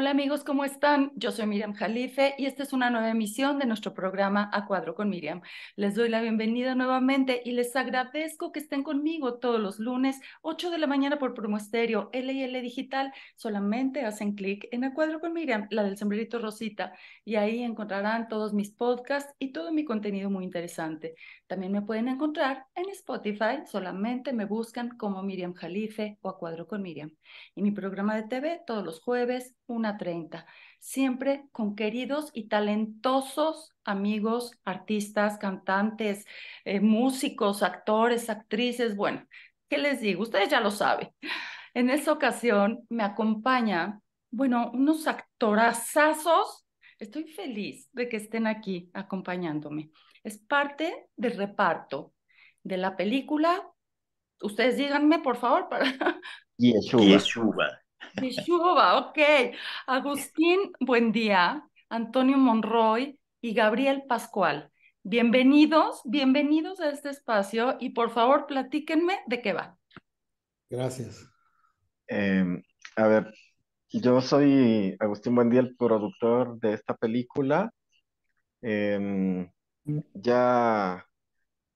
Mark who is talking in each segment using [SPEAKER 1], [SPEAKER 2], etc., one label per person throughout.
[SPEAKER 1] Hola amigos, ¿cómo están? Yo soy Miriam Jalife y esta es una nueva emisión de nuestro programa A Cuadro con Miriam. Les doy la bienvenida nuevamente y les agradezco que estén conmigo todos los lunes, 8 de la mañana por Promosterio, LL Digital. Solamente hacen clic en A Cuadro con Miriam, la del sombrerito rosita, y ahí encontrarán todos mis podcasts y todo mi contenido muy interesante. También me pueden encontrar en Spotify, solamente me buscan como Miriam Jalife o A Cuadro con Miriam. Y mi programa de TV todos los jueves, una 30, siempre con queridos y talentosos amigos, artistas, cantantes, eh, músicos, actores, actrices, bueno, ¿qué les digo? Ustedes ya lo saben. En esta ocasión me acompaña, bueno, unos actorazazos. Estoy feliz de que estén aquí acompañándome. Es parte del reparto de la película. Ustedes díganme, por favor, para ok. Agustín, buen día. Antonio Monroy y Gabriel Pascual. Bienvenidos, bienvenidos a este espacio y por favor platíquenme de qué va.
[SPEAKER 2] Gracias. Em, a ver, yo soy Agustín Buendía, el productor de esta película. Em, ya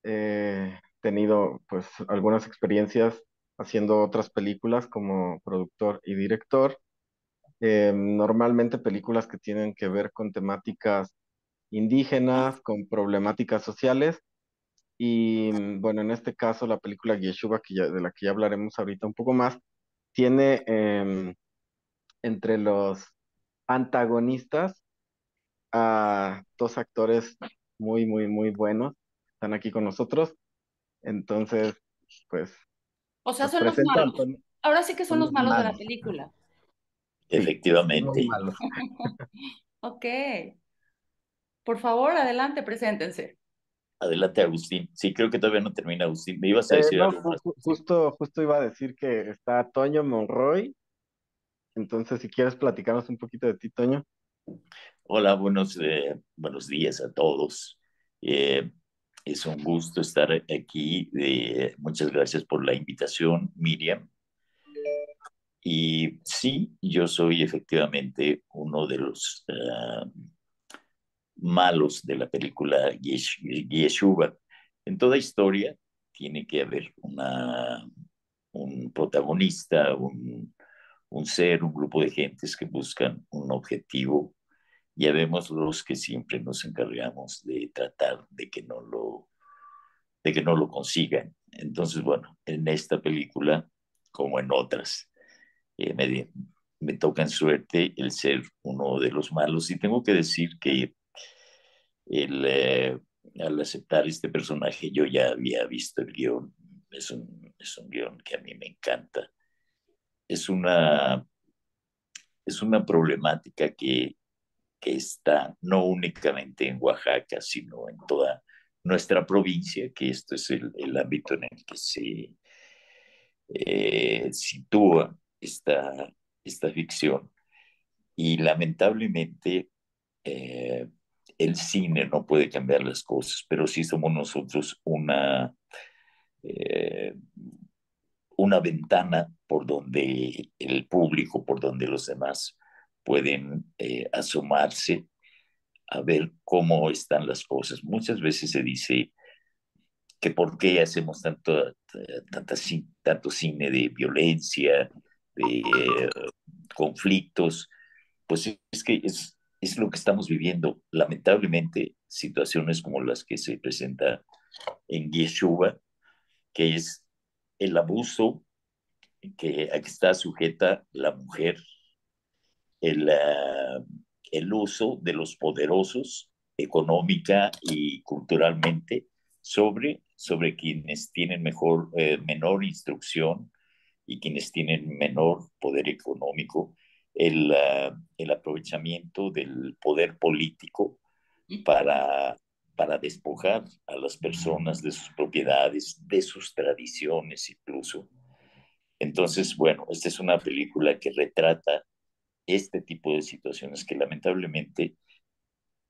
[SPEAKER 2] he tenido pues algunas experiencias haciendo otras películas como productor y director. Em, normalmente películas que tienen que ver con temáticas indígenas, con problemáticas sociales. Y mm, bueno, en este caso la película Yeshua, que de la que ya hablaremos ahorita un poco más, tiene em, entre los antagonistas a dos actores muy, muy, muy buenos. Están aquí con nosotros. Entonces, pues
[SPEAKER 1] o sea, son los malos. Ahora sí que son los malos, de la película.
[SPEAKER 2] Efectivamente.
[SPEAKER 1] ok. Por favor, adelante, preséntense.
[SPEAKER 3] Adelante, Agustín. Sí, creo que todavía no termina, Agustín. Me ibas a eh, decir algo.
[SPEAKER 2] Justo, justo iba a decir que está Toño Monroy. Entonces, si quieres platicarnos un poquito de ti, Toño.
[SPEAKER 3] Hola, buenos, eh, buenos días a todos. Eh, es un gusto estar aquí. Eh, muchas gracias por la invitación, Miriam. Y sí, yo soy efectivamente uno de los ah, malos de la película Yeshua. En toda historia tiene que haber un protagonista, un ser, un grupo de gentes que buscan un objetivo ya vemos los que siempre nos encargamos de tratar de que no lo, de que no lo consigan. Entonces, bueno, en esta película, como en otras, eh, me, me toca en suerte el ser uno de los malos. Y tengo que decir que el, eh, al aceptar este personaje yo ya había visto el guión. Es un, es un guión que a mí me encanta. Es una, es una problemática que que está no únicamente en Oaxaca, sino en toda nuestra provincia, que esto es el, ámbito en el que se eh, sitúa esta, esta ficción. Y lamentablemente eh, el cine no puede cambiar las cosas, pero sí somos nosotros una, eh, una ventana por donde el público, por donde los demás pueden eh, asomarse a ver cómo están las cosas. Muchas veces se dice que por qué hacemos tanto, tanta, tanto cine de violencia, de eh, conflictos, pues es que es, lo que estamos viviendo. Lamentablemente, situaciones como las que se presenta en Yeshua, que es el abuso que está sujeta la mujer Ah, el, uso de los poderosos económica y culturalmente sobre, sobre quienes tienen mejor, eh, menor instrucción y quienes tienen menor poder económico, el, ah, aprovechamiento del poder político para, para despojar a las personas de sus propiedades, de sus tradiciones incluso. Entonces, bueno, esta es una película que retrata este tipo de situaciones que lamentablemente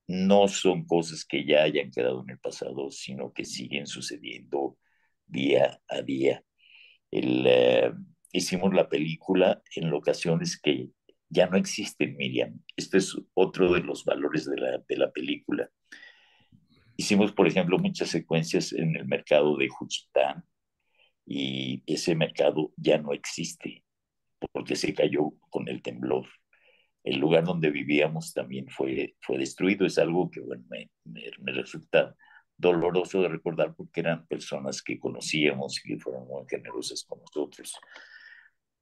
[SPEAKER 3] no son cosas que ya hayan quedado en el pasado, sino que siguen sucediendo día a día. Eh, hicimos la película en locaciones que ya no existen, Miriam. Este es otro de los valores de la, de la película. Hicimos, por ejemplo, muchas secuencias en el mercado de Juchitán y ese mercado ya no existe porque se cayó con el temblor el lugar donde vivíamos también fue, fue destruido. Es algo que bueno, me, me, resulta doloroso de recordar porque eran personas que conocíamos y que fueron muy generosas con nosotros.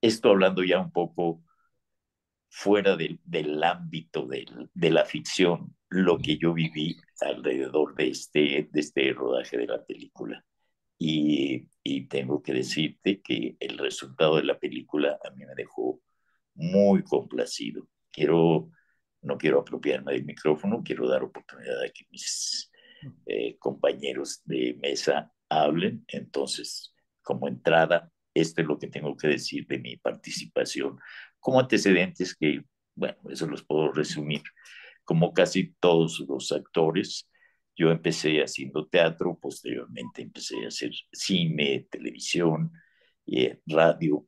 [SPEAKER 3] Esto hablando ya un poco fuera del ámbito de la ficción, lo que yo viví alrededor de este, de este rodaje de la película. Y, y tengo que decirte que el resultado de la película a mí me dejó muy complacido quiero, no quiero apropiarme del micrófono, quiero dar oportunidad a que mis eh, compañeros de mesa hablen. Entonces, como entrada, esto es lo que tengo que decir de mi participación, como antecedentes que, bueno, eso los puedo resumir. Como casi todos los actores, yo empecé haciendo teatro, posteriormente empecé a hacer cine, televisión, y eh, radio,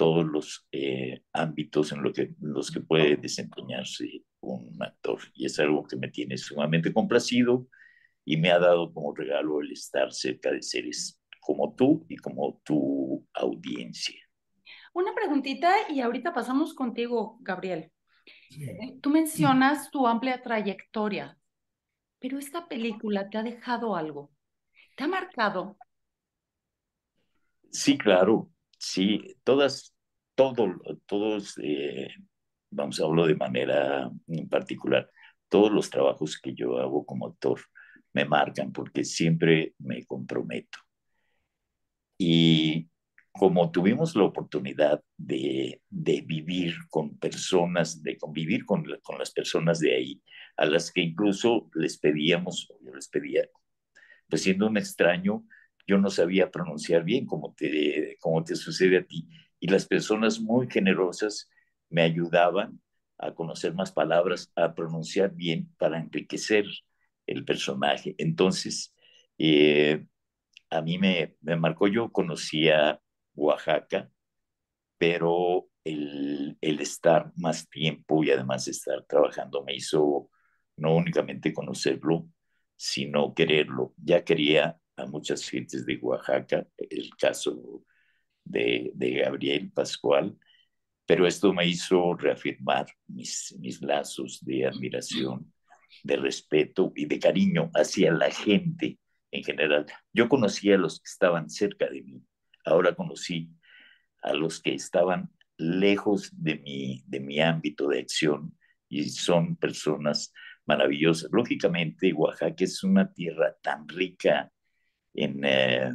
[SPEAKER 3] todos los eh, ámbitos en, lo que, los que puede desempeñarse un actor. Y es algo que me tiene sumamente complacido y me ha dado como regalo el estar cerca de seres como tú y como tu audiencia.
[SPEAKER 1] Una preguntita y ahorita pasamos contigo, Gabriel. Eh, tú mencionas tu amplia trayectoria, pero esta película te ha dejado algo. ¿Te ha marcado?
[SPEAKER 3] Sí, claro. Sí, todas, todos, eh, vamos a hablar de manera en particular, todos los trabajos que yo hago como actor me marcan porque siempre me comprometo. Y como tuvimos la oportunidad de, vivir con personas, de convivir con, con, las personas de ahí, a las que incluso les pedíamos, yo les pedía, pues siendo un extraño, yo no sabía pronunciar bien como te, te sucede a ti. Y las personas muy generosas me ayudaban a conocer más palabras, a pronunciar bien para enriquecer el personaje. Entonces, eh, a mí me, me, marcó, yo conocía Oaxaca, pero el, el estar más tiempo y además estar trabajando me hizo no únicamente conocerlo, sino quererlo. Ya quería muchas gentes de Oaxaca, el caso de, Gabriel Pascual, pero esto me hizo reafirmar mis, mis lazos de admiración, de respeto y de cariño hacia la gente en general. Yo conocía a los que estaban cerca de mí, ahora conocí a los que estaban lejos de mi, de mi ámbito de acción y son personas maravillosas. Lógicamente, Oaxaca es una tierra tan rica eh,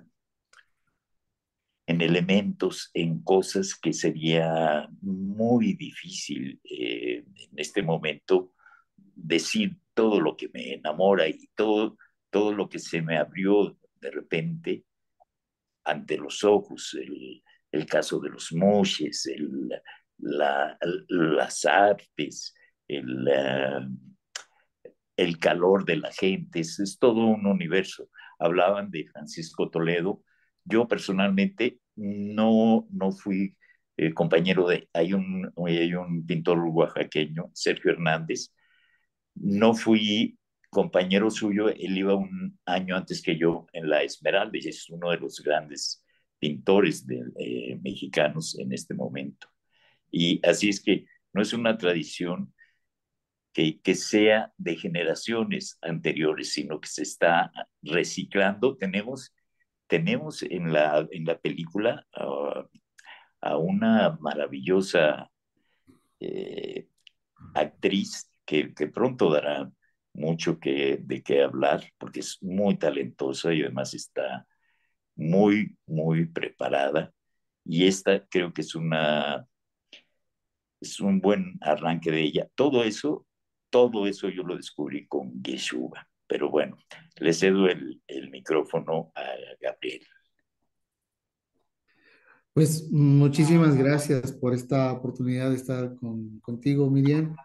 [SPEAKER 3] en, elementos, en cosas que sería muy difícil eh, en este momento decir todo lo que me enamora y todo, todo lo que se me abrió de repente ante los ojos, el, caso de los moches, la, las artes, eh, el, calor de la gente, es todo un universo hablaban de Francisco Toledo. Yo personalmente no, no fui eh, compañero de, hay un, hay un pintor oaxaqueño, Sergio Hernández, no fui compañero suyo, él iba un año antes que yo en La Esmeralda y es uno de los grandes pintores de, eh, mexicanos en este momento. Y así es que no es una tradición que, sea de generaciones anteriores, sino que se está reciclando. Tenemos, tenemos en, la, en la película ah, a una maravillosa eh, actriz que, pronto dará mucho que, de qué hablar, porque es muy talentosa y además está muy, muy preparada. Y esta creo que es una es un buen arranque de ella. Todo eso todo eso yo lo descubrí con Yeshua. Pero bueno, le cedo el, micrófono a Gabriel.
[SPEAKER 4] Pues muchísimas gracias por esta oportunidad de estar con, contigo, Miriam.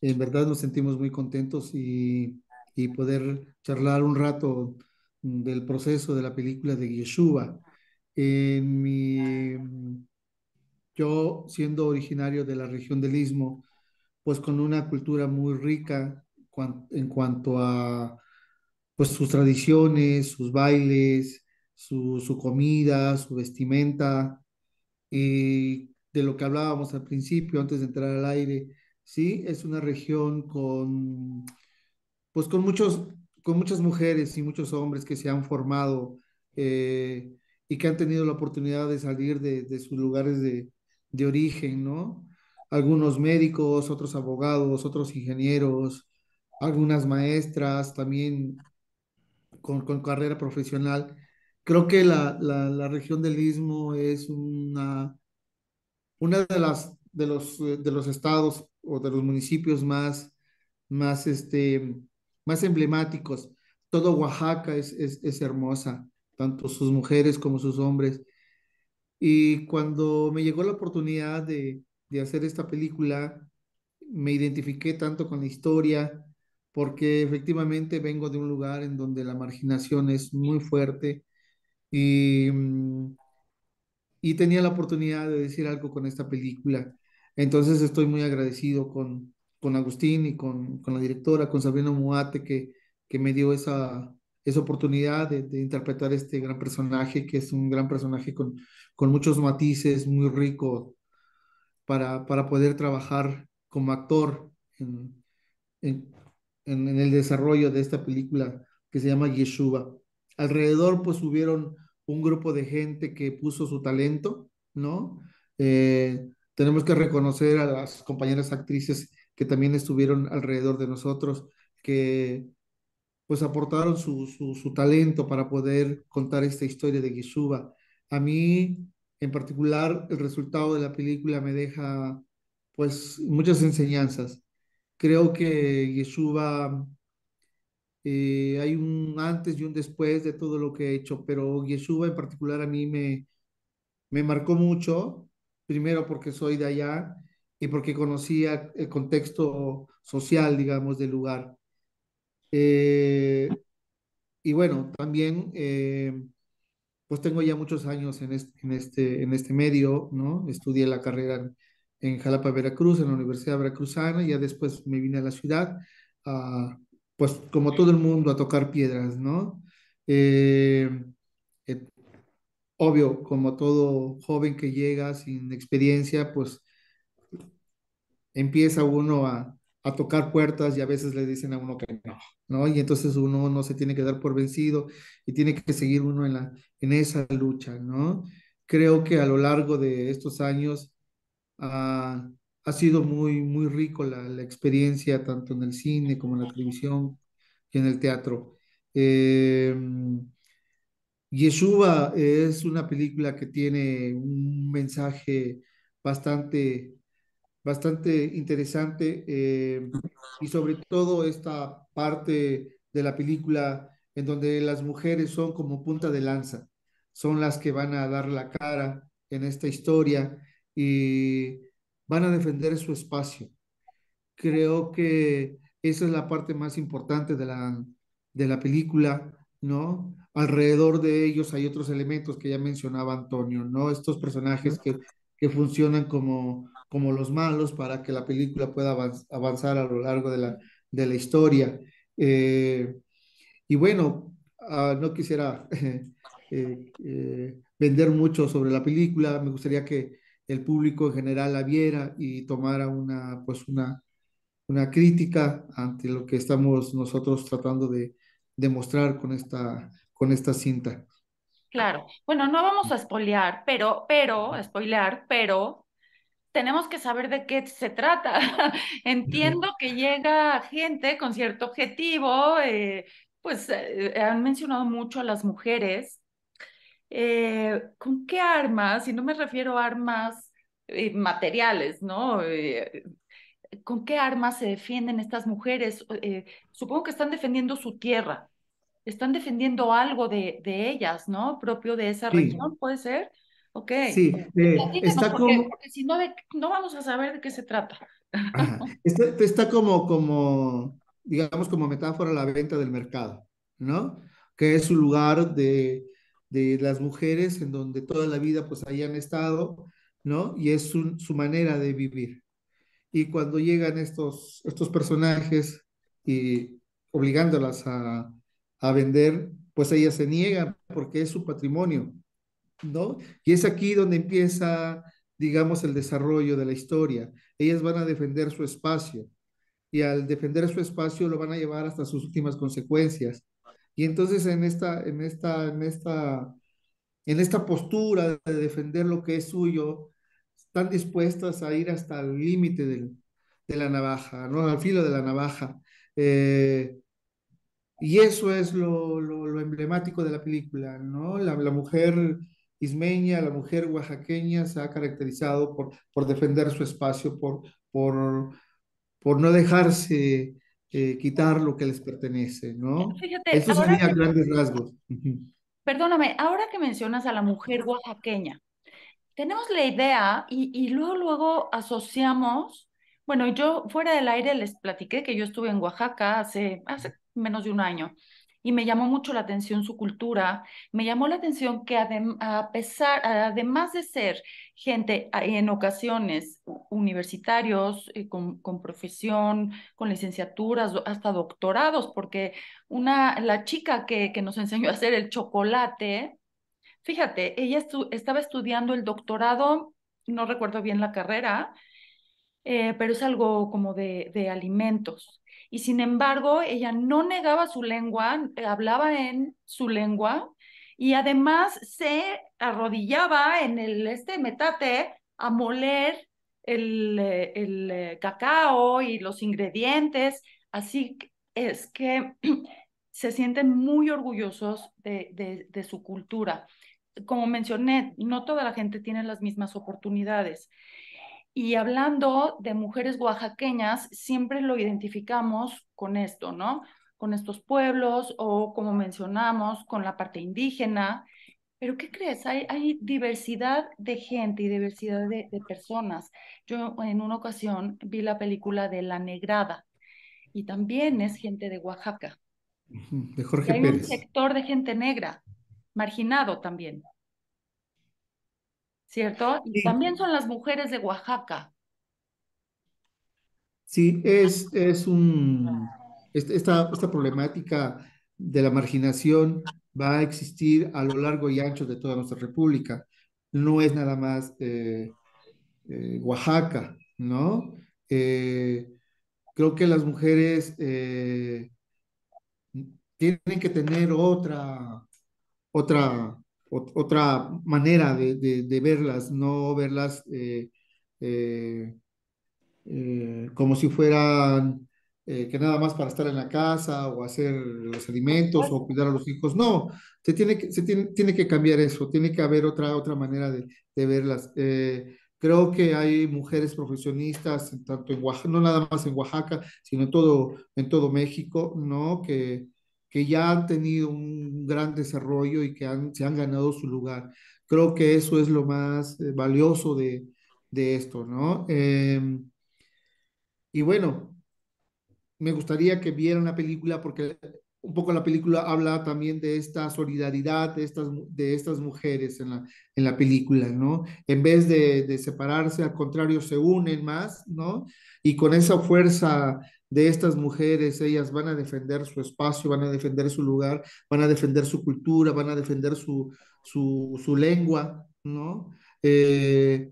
[SPEAKER 4] En verdad nos sentimos muy contentos y, y poder charlar un rato del proceso de la película de Yeshua. yo, siendo originario de la región del Istmo, pues con una cultura muy rica en cuanto a pues sus tradiciones, sus bailes, su, comida, su vestimenta, y de lo que hablábamos al principio antes de entrar al aire, sí, es una región con pues con muchos con muchas mujeres y muchos hombres que se han formado eh, y que han tenido la oportunidad de salir de, sus lugares de, de origen, ¿no? algunos médicos, otros abogados, otros ingenieros, algunas maestras también con, con carrera profesional. Creo que la, la, la, región del Istmo es una, una de, las, de, los, de los estados o de los municipios más, más, este, más emblemáticos. Todo Oaxaca es, es, es hermosa, tanto sus mujeres como sus hombres. Y cuando me llegó la oportunidad de, de hacer esta película, me identifiqué tanto con la historia, porque efectivamente vengo de un lugar en donde la marginación es muy fuerte y, mm, y tenía la oportunidad de decir algo con esta película. Entonces estoy muy agradecido con, con Agustín y con, la directora, con Sabrina Muate, que, que me dio esa, esa oportunidad de, de, interpretar este gran personaje, que es un gran personaje con, con muchos matices, muy rico para, poder trabajar como actor en, el desarrollo de esta película que se llama Yeshua. Alrededor pues hubieron un grupo de gente que puso su talento, ¿no? Eh, tenemos que reconocer a las compañeras actrices que también estuvieron alrededor de nosotros, que pues aportaron su, su talento para poder contar esta historia de Yeshua. A mí en particular, el resultado de la película me deja pues muchas enseñanzas. Creo que Yeshua eh, hay un antes y un después de todo lo que he hecho, pero Yeshua en particular a mí me, me marcó mucho, primero porque soy de allá y porque conocía el contexto social, digamos, del lugar. Eh, y bueno, también eh, pues tengo ya muchos años en este, en este, medio, ¿no? Estudié la carrera en Jalapa, Veracruz, en la Universidad Veracruzana, y ya después me vine a la ciudad, pues como todo el mundo, a tocar piedras, ¿no? Eh, eh, obvio, como todo joven que llega sin experiencia, pues empieza uno a, a tocar puertas y a veces le dicen a uno que no, ¿no? Y entonces uno no se tiene que dar por vencido y tiene que seguir uno en, la, en esa lucha, ¿no? Creo que a lo largo de estos años ah, ha sido muy, muy rico la, experiencia tanto en el cine como en la televisión y en el teatro. Em, Yeshua es una película que tiene un mensaje bastante bastante interesante eh, y sobre todo esta parte de la película en donde las mujeres son como punta de lanza, son las que van a dar la cara en esta historia y van a defender su espacio. Creo que esa es la parte más importante de la, de la película, ¿no? Alrededor de ellos hay otros elementos que ya mencionaba Antonio, ¿no? Estos personajes que, que funcionan como, como los malos para que la película pueda avanzar a lo largo de la, de la historia. Eh, y bueno, ah, no quisiera eh, eh, vender mucho sobre la película, me gustaría que el público en general la viera y tomara una, pues una, una crítica ante lo que estamos nosotros tratando de, demostrar mostrar con esta, con esta cinta.
[SPEAKER 1] Claro, bueno, no vamos a spoilear, pero, pero, spoilear, pero tenemos que saber de qué se trata. Entiendo que llega gente con cierto objetivo, eh, pues eh, han mencionado mucho a las mujeres. Eh, ¿Con qué armas? Y no me refiero a armas materiales, ¿no? ¿Con qué armas se defienden estas mujeres? supongo que están defendiendo su tierra, están defendiendo algo de, ellas, ¿no? Propio de esa región, puede ser. Ok. Sí, eh, pues está como... si no, no vamos a saber de qué se trata.
[SPEAKER 4] Está, está como, como, digamos, como metáfora la venta del mercado, ¿no? Que es un lugar de, de las mujeres en donde toda la vida pues han estado, ¿no? Y es un, su manera de vivir. Y cuando llegan estos, estos personajes y obligándolas a, a vender, pues ellas se niegan porque es su patrimonio, ¿no? Y es aquí donde empieza, digamos, el desarrollo de la historia. Ellas van a defender su espacio y al defender su espacio lo van a llevar hasta sus últimas consecuencias. Y entonces en esta, en esta, en esta, en esta postura de defender lo que es suyo, están dispuestas a ir hasta el límite de la navaja, ¿no? Al filo de la navaja. Eh, y eso es lo, emblemático de la película, ¿no? La, la mujer ismeña, la mujer oaxaqueña se ha caracterizado por, defender su espacio, por, por, no dejarse eh, quitar lo que les pertenece, ¿no? Eh, Eso sería grandes rasgos.
[SPEAKER 1] Perdóname, ahora que mencionas a la mujer oaxaqueña, tenemos la idea y, y luego, luego asociamos, bueno, yo fuera del aire les platiqué que yo estuve en Oaxaca hace, hace menos de un año y me llamó mucho la atención su cultura, me llamó la atención que a pesar, además de ser gente ah, en ocasiones universitarios, eh, con, profesión, con licenciaturas, hasta doctorados, porque una, la chica que, nos enseñó a hacer el chocolate, fíjate, ella estaba estudiando el doctorado, no recuerdo bien la carrera, eh, pero es algo como de, de alimentos y sin embargo ella no negaba su lengua, eh, hablaba en su lengua y además se arrodillaba en el este metate a moler el, eh, eh, cacao y los ingredientes, así es que se sienten muy orgullosos de su cultura como mencioné, no toda la gente tiene las mismas oportunidades. Y hablando de mujeres oaxaqueñas, siempre lo identificamos con esto, ¿no? Con estos pueblos o, como mencionamos, con la parte indígena. Pero ¿qué crees? Hay, diversidad de gente y diversidad de, personas. Yo en una ocasión vi la película de La Negrada y también es gente de Oaxaca.
[SPEAKER 4] De Jorge hay un
[SPEAKER 1] sector de gente negra, marginado también. ¿cierto? Y también son las mujeres de Oaxaca.
[SPEAKER 4] Sí, es, un, ah. esta, problemática de la marginación va a existir a lo largo y ancho de toda nuestra república. No es nada más eh, eh, Oaxaca, ¿no? Eh, creo que las mujeres tienen que tener otra,
[SPEAKER 2] otra
[SPEAKER 4] otra manera de, verlas, no verlas eh, eh, eh, como si fueran que nada más para estar en la casa o hacer los alimentos o cuidar a los hijos. No, se tiene que, se tiene, que cambiar eso, tiene que haber otra, otra manera de, de verlas. creo que hay mujeres profesionistas, tanto en Oaxaca, no nada más en Oaxaca, sino en todo, en todo México, ¿no? Que, que ya han tenido un gran desarrollo y que se han ganado su lugar. Creo que eso es lo más eh, valioso de, de esto, ¿no? Em, y bueno, me gustaría que vieran una película porque un poco la película habla también de esta solidaridad de estas, de estas mujeres en la, en la película, ¿no? En vez de, separarse, al contrario, se unen más, ¿no? Y con esa fuerza de estas mujeres, ellas van a defender su espacio, van a defender su lugar, van a defender su cultura, van a defender su, su, su lengua, ¿no? Eh,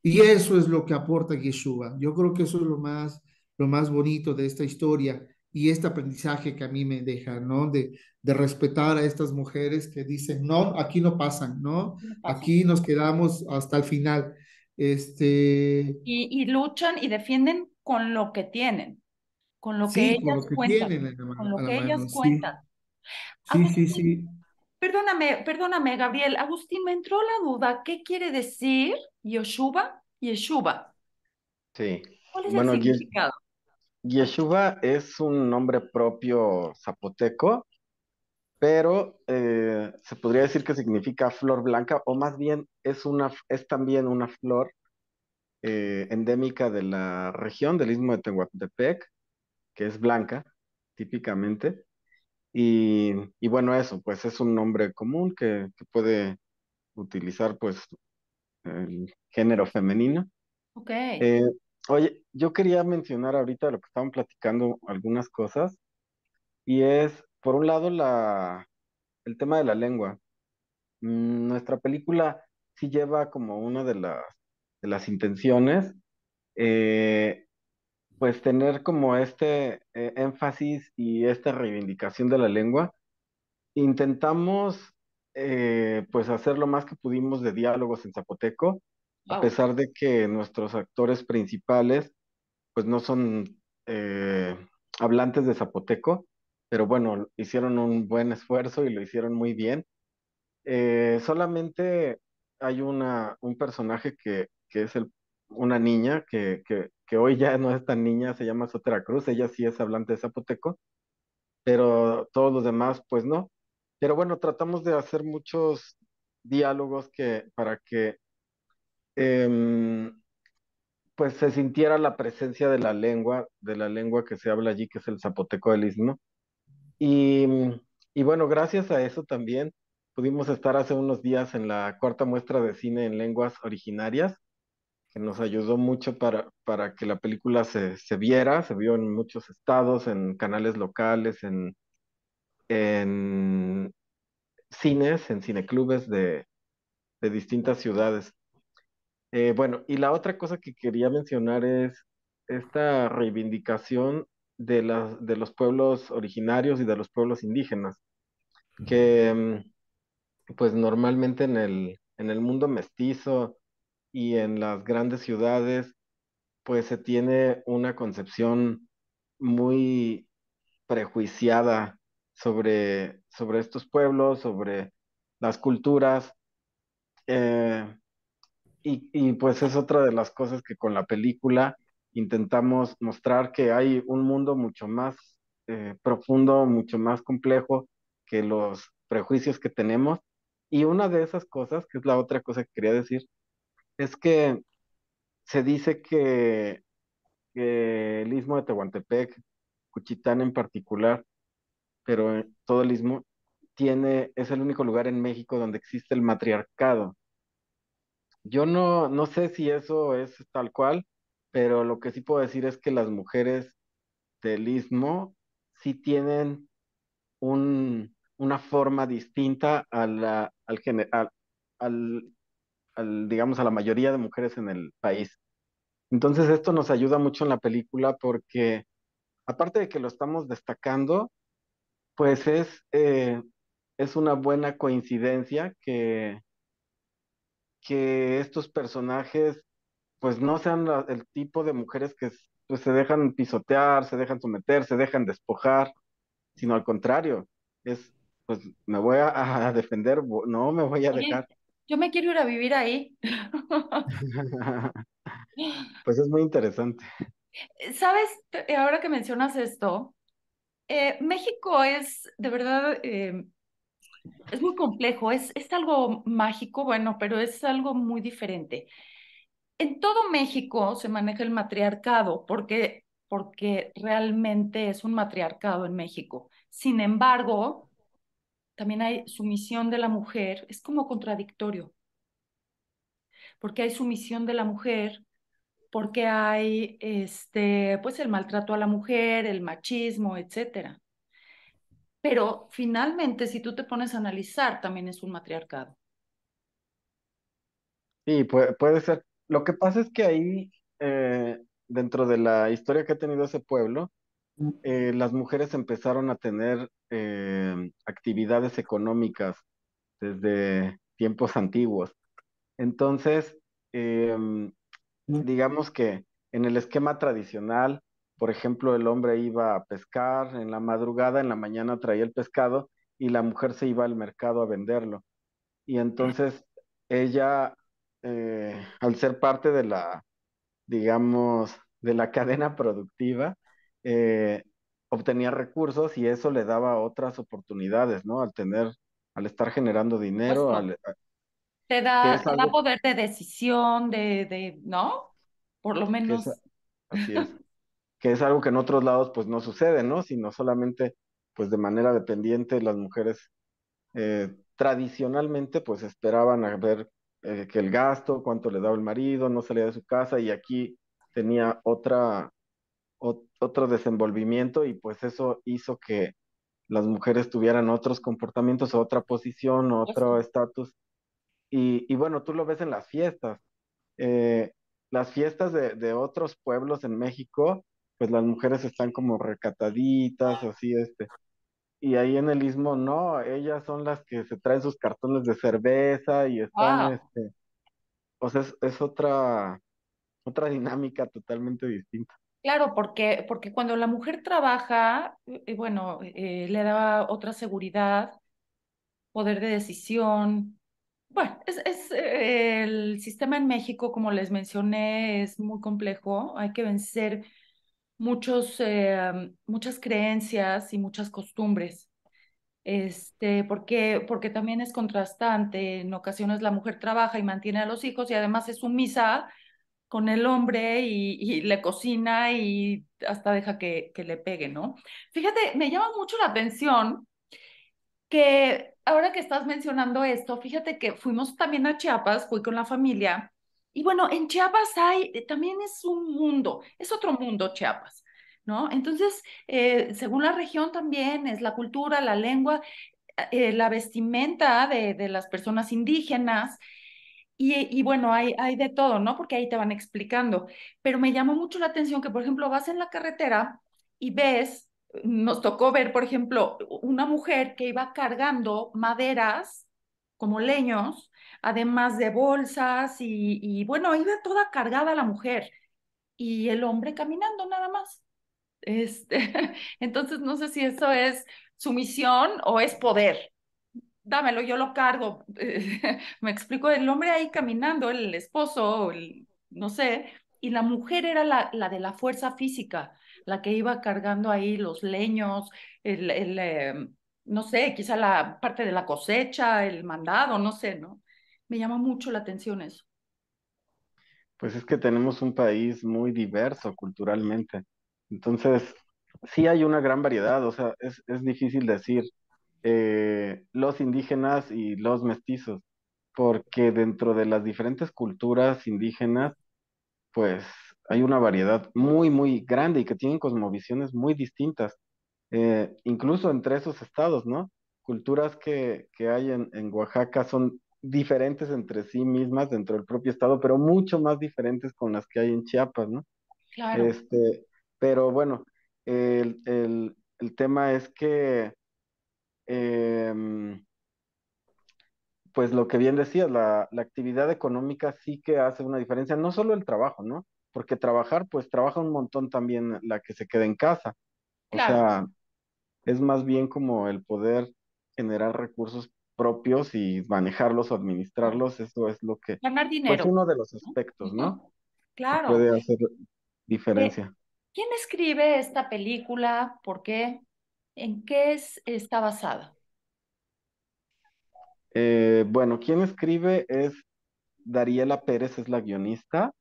[SPEAKER 4] y eso es lo que aporta Yeshua. Yo creo que eso es lo más, lo más bonito de esta historia y este aprendizaje que a mí me deja, ¿no? De, de respetar a estas mujeres que dicen, no, aquí no pasan, ¿no? Aquí nos quedamos hasta el final. Este...
[SPEAKER 1] Y, luchan y defienden con lo que tienen, con lo que ellas cuentan.
[SPEAKER 4] con lo que ellas cuentan. Sí, sí, sí.
[SPEAKER 1] Perdóname, perdóname, Gabriel. Agustín, me entró la duda. ¿Qué quiere decir Yoshuba? Yeshuba.
[SPEAKER 2] Sí. ¿Cuál es bueno, el significado? Yeshua es un nombre propio zapoteco, pero eh, se podría decir que significa flor blanca, o más bien es, una, es también una flor eh, endémica de la región del istmo de Tehuantepec, que es blanca, típicamente. Y, bueno, eso, pues es un nombre común que, puede utilizar, pues, el género femenino.
[SPEAKER 1] Ok. Eh,
[SPEAKER 2] Oye, yo quería mencionar ahorita lo que estaban platicando algunas cosas, y es, por un lado, la, el tema de la lengua. Mm, nuestra película sí lleva como una de las, de las intenciones, eh, pues tener como este eh, énfasis y esta reivindicación de la lengua. Intentamos, eh, pues, hacer lo más que pudimos de diálogos en zapoteco a pesar de que nuestros actores principales, pues no son eh, hablantes de zapoteco, pero bueno, hicieron un buen esfuerzo y lo hicieron muy bien. Eh, solamente hay una, un personaje que, es el, una niña que, que, hoy ya no es tan niña, se llama Sotera Cruz, ella sí es hablante de zapoteco, pero todos los demás pues no. Pero bueno, tratamos de hacer muchos diálogos que, para que Em, pues se sintiera la presencia de la lengua, de la lengua que se habla allí, que es el zapoteco del istmo. Y, mm, bueno, gracias a eso también pudimos estar hace unos días en la cuarta muestra de cine en lenguas originarias, que nos ayudó mucho para, para que la película se, viera, se vio en muchos estados, en canales locales, en, en cines, en cineclubes de, de distintas ciudades. Eh, bueno, y la otra cosa que quería mencionar es esta reivindicación de, de los pueblos originarios y de los pueblos indígenas, que mm, pues normalmente en el, en el mundo mestizo y en las grandes ciudades, pues se tiene una concepción muy prejuiciada sobre, sobre estos pueblos, sobre las culturas. Eh, y, pues es otra de las cosas que con la película intentamos mostrar que hay un mundo mucho más eh, profundo, mucho más complejo que los prejuicios que tenemos. Y una de esas cosas, que es la otra cosa que quería decir, es que se dice que, el istmo de Tehuantepec, Cuchitán en particular, pero eh, todo el istmo, tiene, es el único lugar en México donde existe el matriarcado. Yo no, no sé si eso es tal cual, pero lo que sí puedo decir es que las mujeres del istmo sí tienen una forma distinta a la, al, digamos, a la mayoría de mujeres en el país. Entonces esto nos ayuda mucho en la película porque, aparte de que lo estamos destacando, pues es, eh, es una buena coincidencia que que estos personajes pues no sean el tipo de mujeres que pues, se dejan pisotear, se dejan someter, se dejan despojar, sino al contrario, es pues me voy a, defender, no me voy a dejar.
[SPEAKER 1] Yo me quiero ir a vivir ahí.
[SPEAKER 2] pues es muy interesante.
[SPEAKER 1] Eh, Sabes, ahora que mencionas esto, eh, México es de verdad eh, es muy complejo, es, algo mágico, bueno, pero es algo muy diferente. En todo México se maneja el matriarcado porque, porque realmente es un matriarcado en México. Sin embargo, también hay sumisión de la mujer, es como contradictorio, porque hay sumisión de la mujer, porque hay este, pues el maltrato a la mujer, el machismo, etcétera. Pero finalmente, si tú te pones a analizar, también es un matriarcado.
[SPEAKER 2] Sí, puede, ser. Lo que pasa es que ahí, eh, dentro de la historia que ha tenido ese pueblo, eh, las mujeres empezaron a tener eh, actividades económicas desde tiempos antiguos. Entonces, em, digamos que en el esquema tradicional, por ejemplo, el hombre iba a pescar en la madrugada, en la mañana traía el pescado y la mujer se iba al mercado a venderlo. Y entonces ella, eh, al ser parte de la, digamos, de la cadena productiva, eh, obtenía recursos y eso le daba otras oportunidades, ¿no? Al tener, al estar generando dinero,
[SPEAKER 1] te da, poder de decisión, de, ¿no? Por lo menos.
[SPEAKER 2] así es que es algo que en otros lados pues no sucede, ¿no? Sino solamente pues de manera dependiente las mujeres eh, tradicionalmente pues esperaban a ver eh, que el gasto, cuánto le daba el marido, no salía de su casa y aquí tenía otra, otro desenvolvimiento y pues eso hizo que las mujeres tuvieran otros comportamientos, otra posición, otro estatus. Y, bueno, tú lo ves en las fiestas. Eh, las fiestas de, de, otros pueblos en México pues las mujeres están como recataditas, así, este. Y ahí en el istmo, no, ellas son las que se traen sus cartones de cerveza y están, este, o sea, es, otra, otra dinámica totalmente distinta.
[SPEAKER 1] Claro, porque, porque cuando la mujer trabaja, bueno, eh, le da otra seguridad, poder de decisión. Bueno, es, eh, el sistema en México, como les mencioné, es muy complejo. Hay que vencer muchos, eh, muchas creencias y muchas costumbres. Este, porque, porque también es contrastante. En ocasiones la mujer trabaja y mantiene a los hijos y además es sumisa con el hombre y, le cocina y hasta deja que, que, le pegue, ¿no? Fíjate, me llama mucho la atención que ahora que estás mencionando esto, fíjate que fuimos también a Chiapas, fui con la familia y bueno, en Chiapas hay, eh, también es un mundo, es otro mundo Chiapas, ¿no? Entonces, eh, según la región también es la cultura, la lengua, eh, la vestimenta de, de, las personas indígenas. Y, y, bueno, hay, hay de todo, ¿no? Porque ahí te van explicando. Pero me llamó mucho la atención que, por ejemplo, vas en la carretera y ves, nos tocó ver, por ejemplo, una mujer que iba cargando maderas como leños además de bolsas y, bueno, iba toda cargada la mujer y el hombre caminando nada más. Este, entonces no sé si eso es sumisión o es poder. Dámelo, yo lo cargo. Me explico, el hombre ahí caminando, el esposo, no sé, y la mujer era la, la, de la fuerza física, la que iba cargando ahí los leños, el, em, no sé, quizá la parte de la cosecha, el mandado, no sé, ¿no? Me llama mucho la atención eso.
[SPEAKER 2] Pues es que tenemos un país muy diverso culturalmente. Entonces, sí hay una gran variedad, o sea, es, difícil decir eh, los indígenas y los mestizos, porque dentro de las diferentes culturas indígenas, pues hay una variedad muy, muy grande y que tienen cosmovisiones muy distintas, eh, incluso entre esos estados, ¿no? Culturas que, hay en, en Oaxaca son diferentes entre sí mismas dentro del propio estado, pero mucho más diferentes con las que hay en Chiapas, ¿no? Claro. Este, pero bueno, el, tema es que, em, pues lo que bien decías, la, la actividad económica sí que hace una diferencia, no solo el trabajo, ¿no? Porque trabajar, pues trabaja un montón también la que se queda en casa. O sea, es más bien como el poder generar recursos propios y manejarlos o administrarlos, eso es lo que... Ganar pues, dinero. Es uno de los aspectos, ¿no?
[SPEAKER 1] Claro. puede
[SPEAKER 2] hacer diferencia.
[SPEAKER 1] ¿Quién escribe esta película? ¿Por qué? ¿En qué está basada?
[SPEAKER 2] Eh, bueno, quien escribe es Dariela Pérez, es la guionista,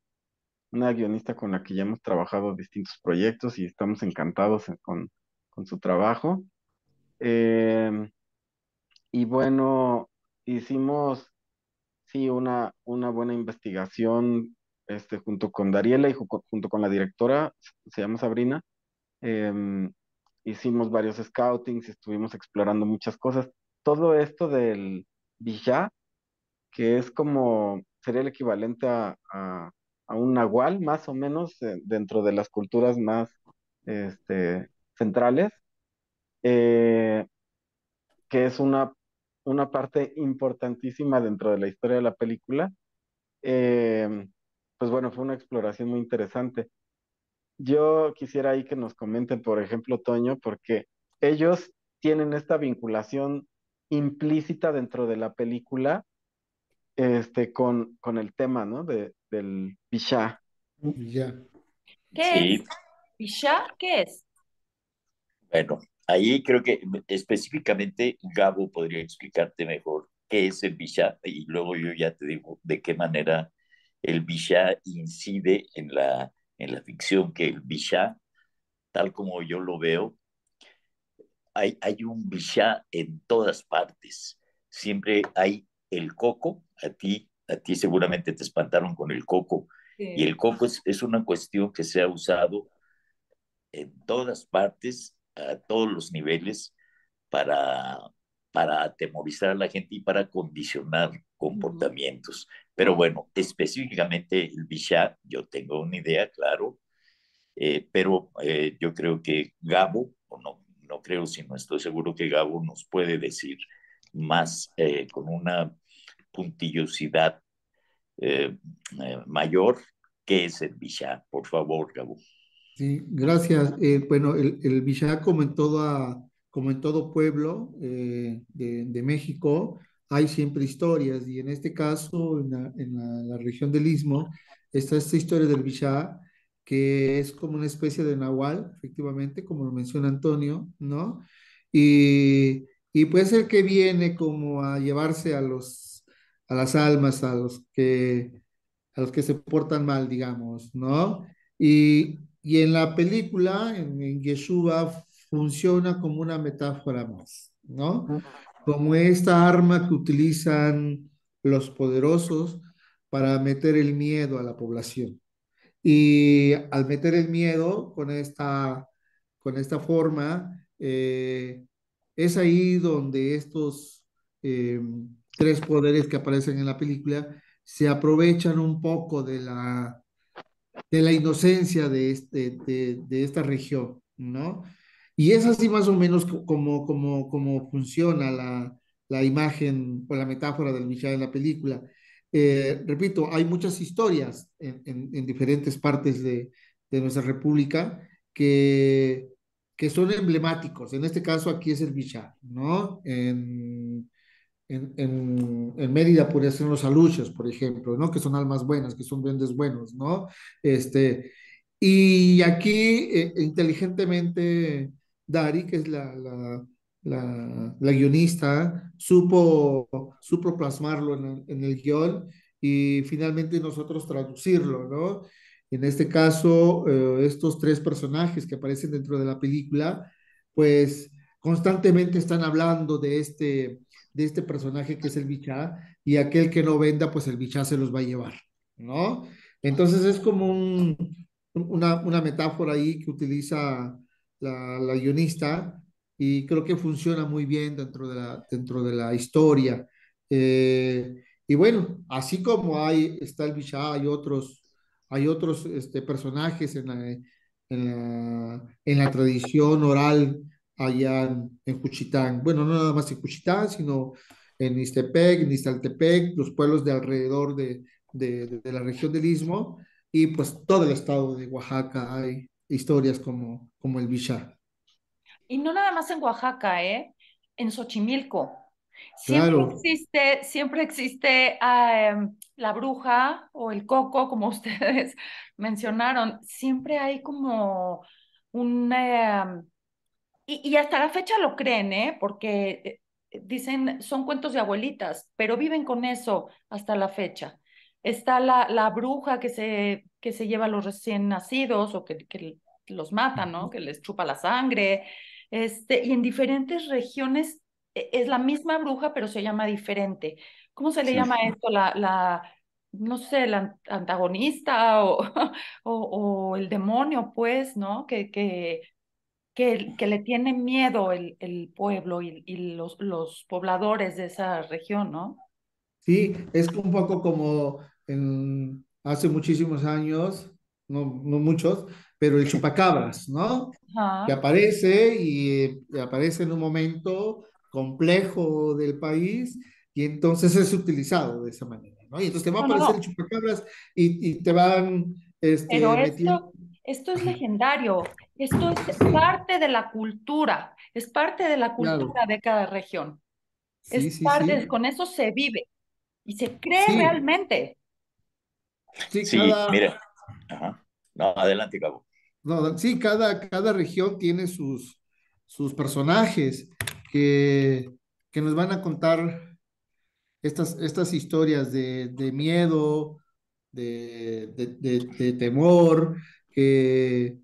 [SPEAKER 2] una guionista con la que ya hemos trabajado distintos proyectos y estamos encantados con, con su trabajo. Eh, y bueno, hicimos, sí, una, una buena investigación este, junto con Dariela y junto con la directora, se llama Sabrina. Em, hicimos varios scoutings, estuvimos explorando muchas cosas. Todo esto del Villa, que es como, sería el equivalente a, a, un nahual, más o menos, eh, dentro de las culturas más este, centrales, eh, que es una una parte importantísima dentro de la historia de la película, eh, pues bueno, fue una exploración muy interesante. Yo quisiera ahí que nos comenten, por ejemplo, Toño, porque ellos tienen esta vinculación implícita dentro de la película este, con, con el tema, ¿no? De, del Bishá. ¿Qué
[SPEAKER 1] es? ¿Bishá qué es?
[SPEAKER 3] Bueno, Ahí creo que específicamente Gabo podría explicarte mejor qué es el Bishá y luego yo ya te digo de qué manera el Bishá incide en la, en la ficción, que el Bishá, tal como yo lo veo, hay, hay un Bishá en todas partes. Siempre hay el coco, a ti, a ti seguramente te espantaron con el coco, y el coco es, es una cuestión que se ha usado en todas partes a todos los niveles para, para atemorizar a la gente y para condicionar comportamientos. Pero bueno, específicamente el Bichat, yo tengo una idea, claro, eh, pero eh, yo creo que Gabo, o no, no creo, sino estoy seguro que Gabo nos puede decir más eh, con una puntillosidad mayor qué es el Bichat. Por favor,
[SPEAKER 4] Gabo. Sí, gracias. Eh, bueno, el, el como en toda, en todo pueblo eh, de, México, hay siempre historias y en este caso, en la, región del Istmo, está esta historia del Villá, que es como una especie de nahual, efectivamente, como lo menciona Antonio, ¿no? Y, y puede ser que viene como a llevarse a los, a las almas, a los que, a los que se portan mal, digamos, ¿no? Y, y en la película, en, Yeshua, funciona como una metáfora más, ¿no? Como esta arma que utilizan los poderosos para meter el miedo a la población. Y al meter el miedo con esta, con esta forma, eh, es ahí donde estos em, tres poderes que aparecen en la película se aprovechan un poco de la de la inocencia de, este, de, de esta región, ¿no? Y es así más o menos como, como, como funciona la, la imagen o la metáfora del Michal en la película. Eh, repito, hay muchas historias en, en, diferentes partes de, de, nuestra república que, que son emblemáticos. En este caso, aquí es el Michal, ¿no? En, en, Mérida podría ser los aluches, por ejemplo, ¿no? Que son almas buenas, que son duendes buenos, ¿no? Este, y aquí, eh, inteligentemente, Dari, que es la, guionista, supo, supo plasmarlo en el, en el, guión y finalmente nosotros traducirlo, ¿no? En este caso, eh, estos tres personajes que aparecen dentro de la película, pues constantemente están hablando de este, de este personaje que es el bichá y aquel que no venda, pues el bichá se los va a llevar, ¿no? Entonces es como una, una, metáfora ahí que utiliza la, guionista y creo que funciona muy bien dentro de la, dentro de la historia. Eh, y bueno, así como hay, está el bichá, hay otros, hay otros este, personajes en la, en la, en la tradición oral allá en, Cuchitán, Bueno, no nada más en Cuchitán, sino en Iztepec, en los pueblos de alrededor de, de, la región del Istmo y pues todo el estado de Oaxaca hay historias como, como el Bichar.
[SPEAKER 1] Y no nada más en Oaxaca, ¿eh? En Xochimilco. Siempre existe, siempre existe em, la bruja o el coco, como ustedes mencionaron. Siempre hay como un, em, y, hasta la fecha lo creen, ¿eh? Porque eh, dicen, son cuentos de abuelitas, pero viven con eso hasta la fecha. Está la, la bruja que se, que se lleva a los recién nacidos o que, que los mata, ¿no? Que les chupa la sangre. Este, y en diferentes regiones e, es la misma bruja, pero se llama diferente. ¿Cómo se le llama esto? La, la, no sé, la antagonista o, o, o el demonio, pues, ¿no? Que, que, que, que le tiene miedo el, el pueblo y, y los, los, pobladores de esa región, ¿no?
[SPEAKER 4] Sí, es un poco como en, hace muchísimos años, no, no muchos, pero el chupacabras, ¿no? Que aparece y, eh, aparece en un momento complejo del país y entonces es utilizado de esa manera, ¿no? Y entonces te va a aparecer el chupacabras y, y, te van... Este, pero esto,
[SPEAKER 1] esto es legendario, esto es parte de la cultura, es parte de la cultura de cada región. es parte, con eso se vive y se cree
[SPEAKER 4] realmente.
[SPEAKER 3] Sí, cada... mire. No, adelante,
[SPEAKER 4] Cabo. sí, cada, cada región tiene sus, sus personajes que, que nos van a contar estas, estas historias de, miedo, de, de temor, que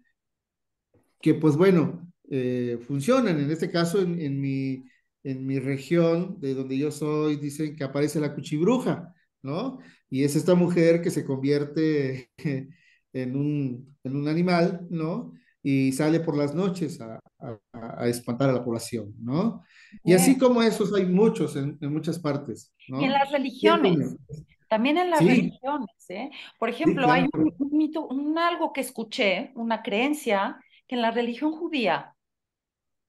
[SPEAKER 4] que pues bueno, eh, funcionan. En este caso, en, mi, en mi región, de donde yo soy, dicen que aparece la cuchibruja, ¿no? Y es esta mujer que se convierte en un, animal, ¿no? y sale por las noches a, espantar a la población, ¿no? Y así como esos hay muchos en, muchas partes, ¿no? Y en las religiones,
[SPEAKER 1] también en las religiones, ¿eh? Por ejemplo, hay un, un, mito, un algo que escuché, una creencia que en la religión judía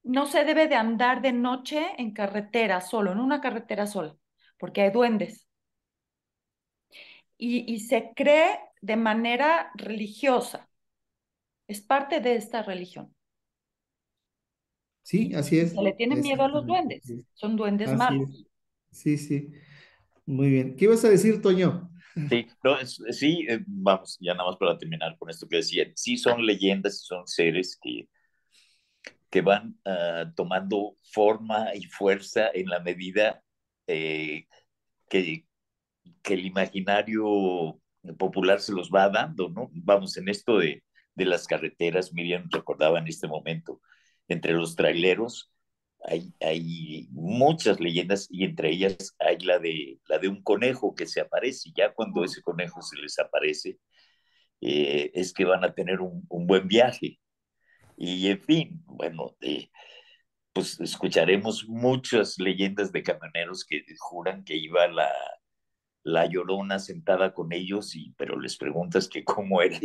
[SPEAKER 1] no se debe de andar de noche en carretera solo, en una carretera sola, porque hay duendes. Y, se cree de manera religiosa. Es parte de esta religión.
[SPEAKER 4] Sí, así es. Se le tiene miedo
[SPEAKER 1] a los duendes. Son duendes malos.
[SPEAKER 4] Sí, sí. Muy bien. ¿Qué ibas a decir, Toño?
[SPEAKER 3] Sí, no, sí, eh, vamos, ya nada más para terminar con esto que decía, sí son leyendas, son seres que, que van ah, tomando forma y fuerza en la medida eh, que, que el imaginario popular se los va dando, ¿no? Vamos, en esto de, de las carreteras, Miriam recordaba en este momento, entre los traileros, hay, hay, muchas leyendas y entre ellas hay la de, la de un conejo que se aparece. Ya cuando ese conejo se les aparece, eh, es que van a tener un, buen viaje. Y en fin, bueno, eh, pues escucharemos muchas leyendas de camioneros que juran que iba la, la llorona sentada con ellos, y, pero les preguntas que cómo era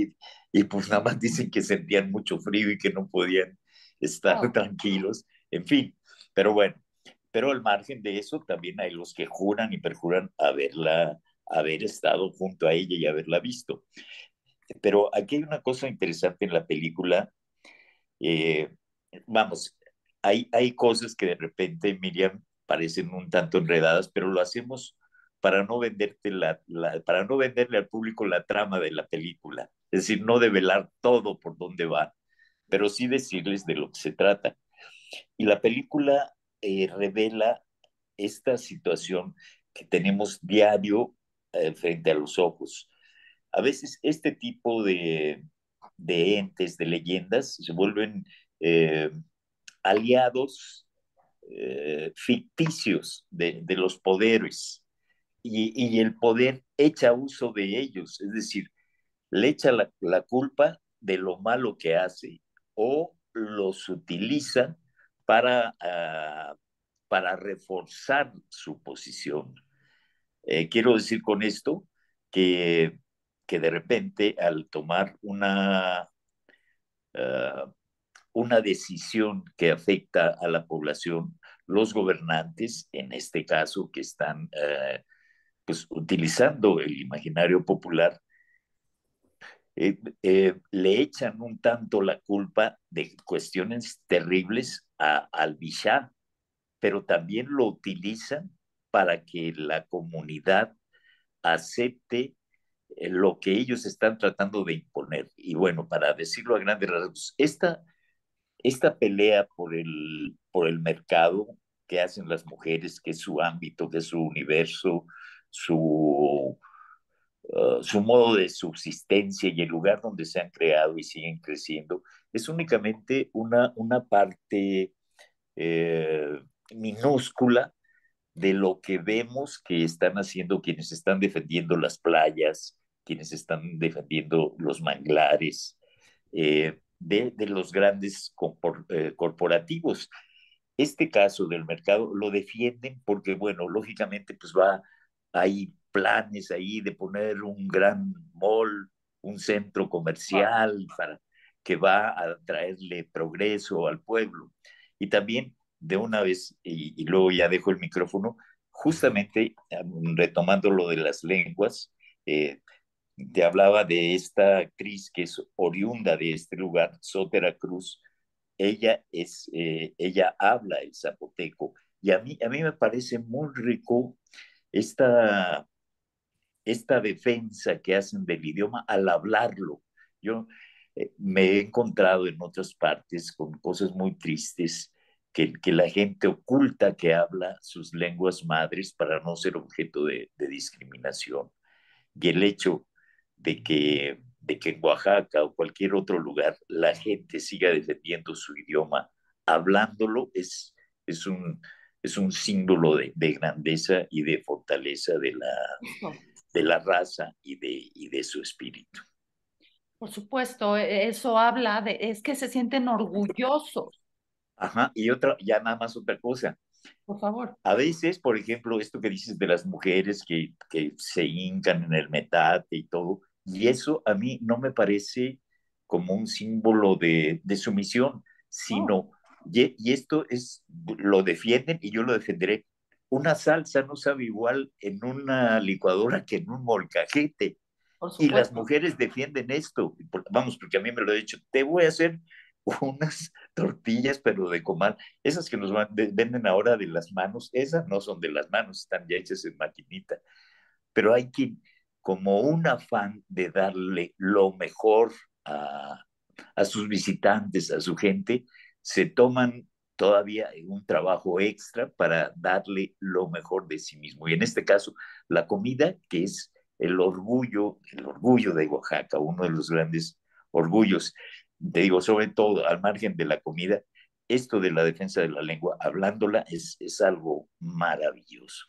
[SPEAKER 3] y, pues nada más dicen que sentían mucho frío y que no podían estar tranquilos. En fin, pero bueno, pero al margen de eso también hay los que juran y perjuran haberla, haber estado junto a ella y haberla visto. Pero aquí hay una cosa interesante en la película. Eh, vamos, hay, hay cosas que de repente, Miriam, parecen un tanto enredadas, pero lo hacemos para no venderte la, para no venderle al público la trama de la película, es decir, no develar todo por dónde va, pero sí decirles de lo que se trata. Y la película eh, revela esta situación que tenemos diario eh, frente a los ojos. A veces este tipo de, entes, de leyendas, se vuelven eh, aliados ficticios de, los poderes y, el poder echa uso de ellos, es decir, le echa la culpa de lo malo que hace o los utiliza para, ah, para reforzar su posición. Eh, quiero decir con esto que, que de repente al tomar una, ah, una decisión que afecta a la población, los gobernantes, en este caso, que están eh, pues, utilizando el imaginario popular, eh, eh, le echan un tanto la culpa de cuestiones terribles a, al Bishá, pero también lo utilizan para que la comunidad acepte eh, lo que ellos están tratando de imponer. Y bueno, para decirlo a grandes rasgos, esta, esta pelea por el, por el mercado que hacen las mujeres, que es su ámbito, que es su universo, su Ah, su modo de subsistencia y el lugar donde se han creado y siguen creciendo es únicamente una, una parte eh, minúscula de lo que vemos que están haciendo quienes están defendiendo las playas, quienes están defendiendo los manglares, eh, de, los grandes eh, corporativos. Este caso del mercado lo defienden porque, bueno, lógicamente, pues va, ahí planes ahí de poner un gran mall, un centro comercial para, que va a traerle progreso al pueblo. Y también, de una vez, y, luego ya dejo el micrófono, justamente mm, retomando lo de las lenguas, eh, te hablaba de esta actriz que es oriunda de este lugar, Sotera Cruz. Ella, es, eh, ella habla el zapoteco y a mí, a mí me parece muy rico esta esta defensa que hacen del idioma al hablarlo. Yo eh, me he encontrado en otras partes con cosas muy tristes que, que, la gente oculta que habla sus lenguas madres para no ser objeto de, discriminación. Y el hecho de que, de que en Oaxaca o cualquier otro lugar la gente siga defendiendo su idioma hablándolo es, es, un, es un símbolo de grandeza y de fortaleza de la, de la raza y de, y de su espíritu.
[SPEAKER 1] Por supuesto, e, e, eso habla de, es que se sienten orgullosos.
[SPEAKER 3] Ajá, y otra, ya nada más otra cosa. Por favor. A veces, por ejemplo, esto que dices de las mujeres que, se hincan en el metate y todo, y eso a mí no me parece como un símbolo de, de sumisión, sino, oh. y, y, esto es, lo defienden y yo lo defenderé, una salsa no sabe igual en una licuadora que en un molcajete. Y las mujeres defienden esto. Vamos, porque a mí me lo he dicho, te voy a hacer unas tortillas, pero de comal. Esas que nos venden ahora de las manos, esas no son de las manos, están ya hechas en maquinita. Pero hay quien, como un afán de darle lo mejor a, a sus visitantes, a su gente, se toman todavía un trabajo extra para darle lo mejor de sí mismo. Y en este caso, la comida, que es el orgullo, el orgullo de Oaxaca, uno de los grandes orgullos. Te digo, sobre todo al margen de la comida, esto de la defensa de la lengua, hablándola, es, es algo maravilloso.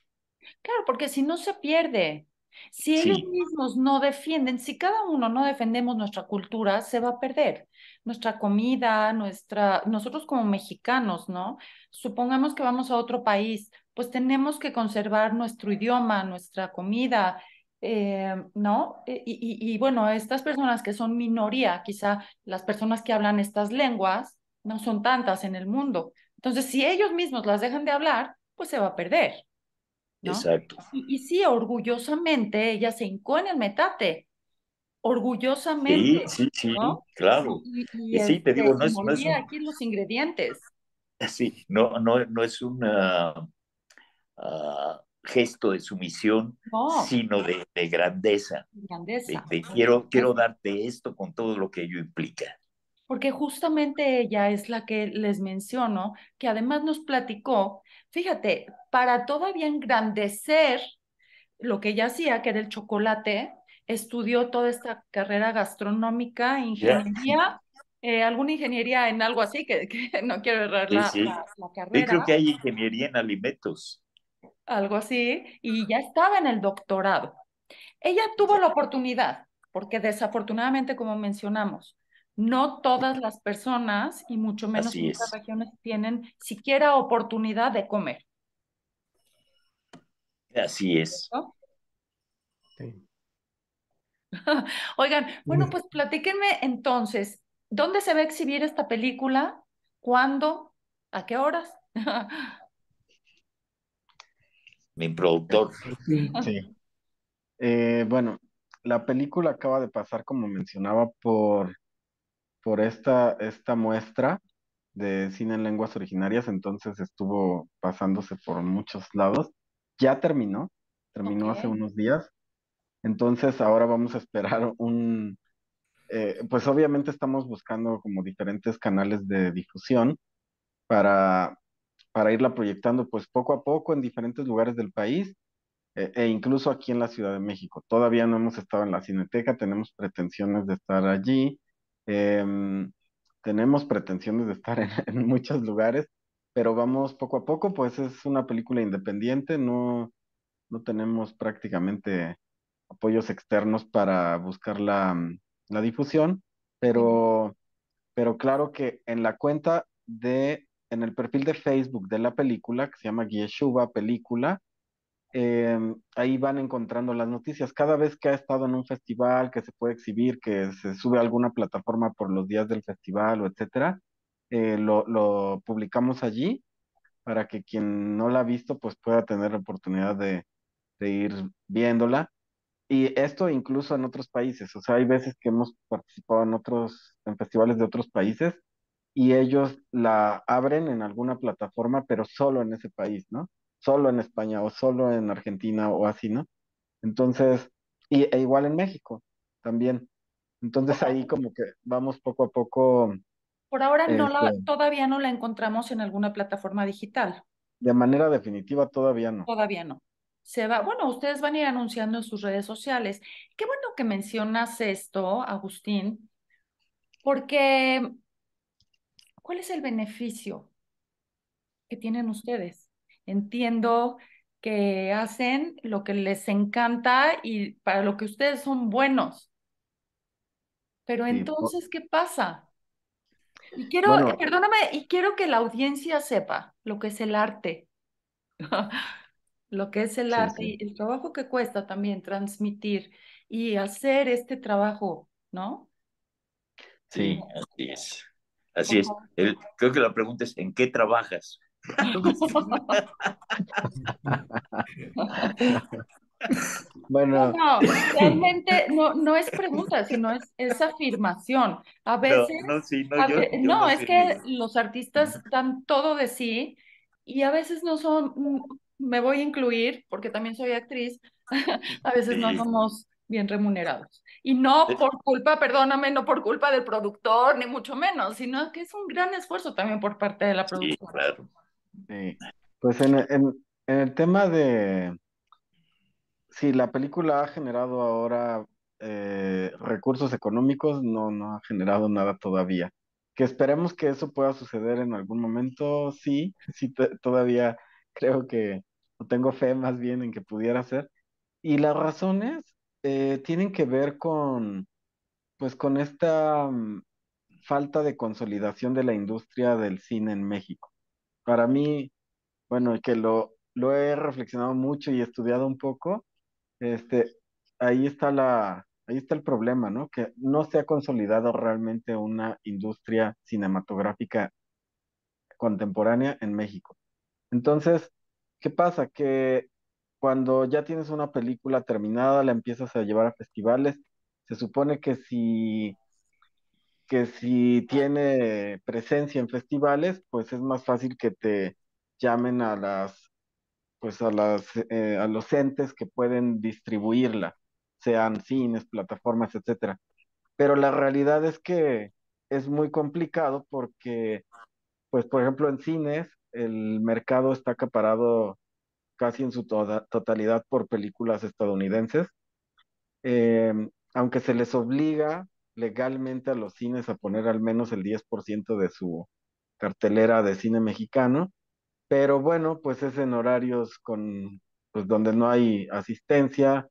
[SPEAKER 1] Claro, porque si no se pierde, si ellos mismos no defienden, si cada uno no defendemos nuestra cultura, se va a perder nuestra comida, nuestra, nosotros como mexicanos, ¿no? Supongamos que vamos a otro país, pues tenemos que conservar nuestro idioma, nuestra comida, eh, ¿no? Eh, y, bueno, estas personas que son minoría, quizá las personas que hablan estas lenguas, no son tantas en el mundo. Entonces, si ellos mismos las dejan de hablar, pues se va a perder. Exacto. Y, sí, orgullosamente ella se hincó en el metate. Orgullosamente. Sí, sí, claro. Y, sí, te digo, no este, es, aquí los ingredientes.
[SPEAKER 3] Sí, no, no, no es un ah, gesto de sumisión, sino de, grandeza.
[SPEAKER 1] Grandeza. De, quiero,
[SPEAKER 3] quiero darte esto con todo lo que ello implica.
[SPEAKER 1] Porque justamente ella es la que les menciono, que además nos platicó fíjate, para todavía engrandecer lo que ella hacía, que era el chocolate, estudió toda esta carrera gastronómica, ingeniería, eh, alguna ingeniería en algo así, que, no quiero errar la, carrera. Yo creo que
[SPEAKER 3] hay ingeniería en alimentos.
[SPEAKER 1] Algo así, y ya estaba en el doctorado. Ella tuvo la oportunidad, porque desafortunadamente, como mencionamos, no todas las personas y mucho menos las regiones tienen siquiera oportunidad de comer.
[SPEAKER 3] Así es.
[SPEAKER 1] Oigan, bueno, pues platíquenme entonces, ¿dónde se va a exhibir esta película? ¿Cuándo? ¿A qué horas?
[SPEAKER 3] Mi productor.
[SPEAKER 2] Sí. Eh, bueno, la película acaba de pasar, como mencionaba, por por esta, esta muestra de cine en lenguas originarias, entonces estuvo pasándose por muchos lados. Ya terminó, terminó hace unos días. Entonces ahora vamos a esperar un, eh, pues obviamente estamos buscando como diferentes canales de difusión para, para irla proyectando pues poco a poco en diferentes lugares del país eh, e incluso aquí en la Ciudad de México. Todavía no hemos estado en la Cineteca, tenemos pretensiones de estar allí, Em, tenemos pretensiones de estar en, muchos lugares, pero vamos poco a poco, pues es una película independiente, no, no tenemos prácticamente apoyos externos para buscar la, mm, difusión, pero, pero claro que en la cuenta de, en el perfil de Facebook de la película, que se llama Yeshua Película, Em, ahí van encontrando las noticias. Cada vez que ha estado en un festival, que se puede exhibir, que se sube a alguna plataforma por los días del festival o etcétera, eh, lo, publicamos allí para que quien no la ha visto pues pueda tener la oportunidad de, de, ir viéndola. Y esto incluso en otros países, o sea, hay veces que hemos participado en otros, en festivales de otros países y ellos la abren en alguna plataforma, pero solo en ese país, ¿no? solo en España o solo en Argentina o así, ¿no? Entonces, y, e igual en México también. Entonces ahí como que vamos poco a poco.
[SPEAKER 1] Por ahora no la, este todavía no la encontramos en alguna plataforma digital.
[SPEAKER 2] De manera definitiva todavía no.
[SPEAKER 1] Todavía no. Se va, bueno, ustedes van a ir anunciando en sus redes sociales. Qué bueno que mencionas esto, Agustín, porque ¿cuál es el beneficio que tienen ustedes? Entiendo que hacen lo que les encanta y para lo que ustedes son buenos. Pero entonces, ¿qué pasa? Y quiero, perdóname, y quiero que la audiencia sepa lo que es el arte, lo que es el arte y el trabajo que cuesta también transmitir y hacer este trabajo, ¿no?
[SPEAKER 3] Sí, así es. Así es. creo que la pregunta es, ¿en qué trabajas?
[SPEAKER 2] Bueno. No,
[SPEAKER 1] realmente no, es pregunta, sino es, es afirmación. A veces.
[SPEAKER 3] No, es que
[SPEAKER 1] los artistas dan todo de sí y a veces no son. Mm, me voy a incluir, porque también soy actriz, a veces no somos bien remunerados. Y no eh. por culpa, perdóname, no por culpa del productor, ni mucho menos, sino que es un gran esfuerzo también por parte de la producción.
[SPEAKER 2] Pues en, el tema de si la película ha generado ahora eh, recursos económicos, no, no ha generado nada todavía. Que esperemos que eso pueda suceder en algún momento, sí, sí, todavía creo que, o tengo fe más bien en que pudiera ser. Y las razones eh, tienen que ver con, pues con esta mm, falta de consolidación de la industria del cine en México. Para mí, bueno, que lo, he reflexionado mucho y estudiado un poco, este, ahí está la, ahí está el problema, ¿no? Que no se ha consolidado realmente una industria cinematográfica contemporánea en México. Entonces, ¿qué pasa? Que cuando ya tienes una película terminada, la empiezas a llevar a festivales, se supone que si que si tiene presencia en festivales, pues es más fácil que te llamen a las, pues a las, eh, a los entes que pueden distribuirla, sean cines, plataformas, etcétera. Pero la realidad es que es muy complicado porque, pues por ejemplo en cines, el mercado está acaparado casi en su totalidad por películas estadounidenses. Em, aunque se les obliga legalmente a los cines a poner al menos el 10% de su cartelera de cine mexicano, pero bueno, pues es en horarios con, pues donde no hay asistencia,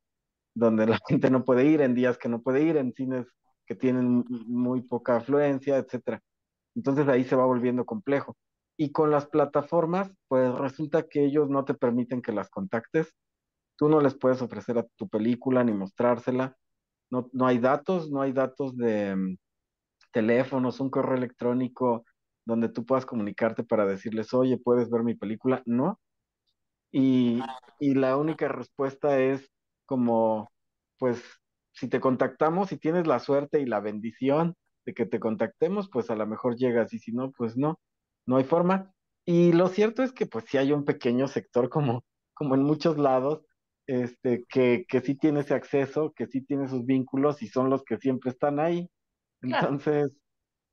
[SPEAKER 2] donde la gente no puede ir, en días que no puede ir, en cines que tienen muy poca afluencia, etcétera. Entonces ahí se va volviendo complejo. Y con las plataformas, pues resulta que ellos no te permiten que las contactes. Tú no les puedes ofrecer a tu película ni mostrársela no, no hay datos, no hay datos de mm, teléfonos, un correo electrónico donde tú puedas comunicarte para decirles, oye, puedes ver mi película, no. Ah. Y, la única respuesta es como, pues, si te contactamos si tienes la suerte y la bendición de que te contactemos, pues a lo mejor llegas y si no, pues no, no hay forma. Y lo cierto es que pues sí hay un pequeño sector como, como en muchos lados este, que, que sí tiene ese acceso, que sí tiene sus vínculos y son los que siempre están ahí. Entonces,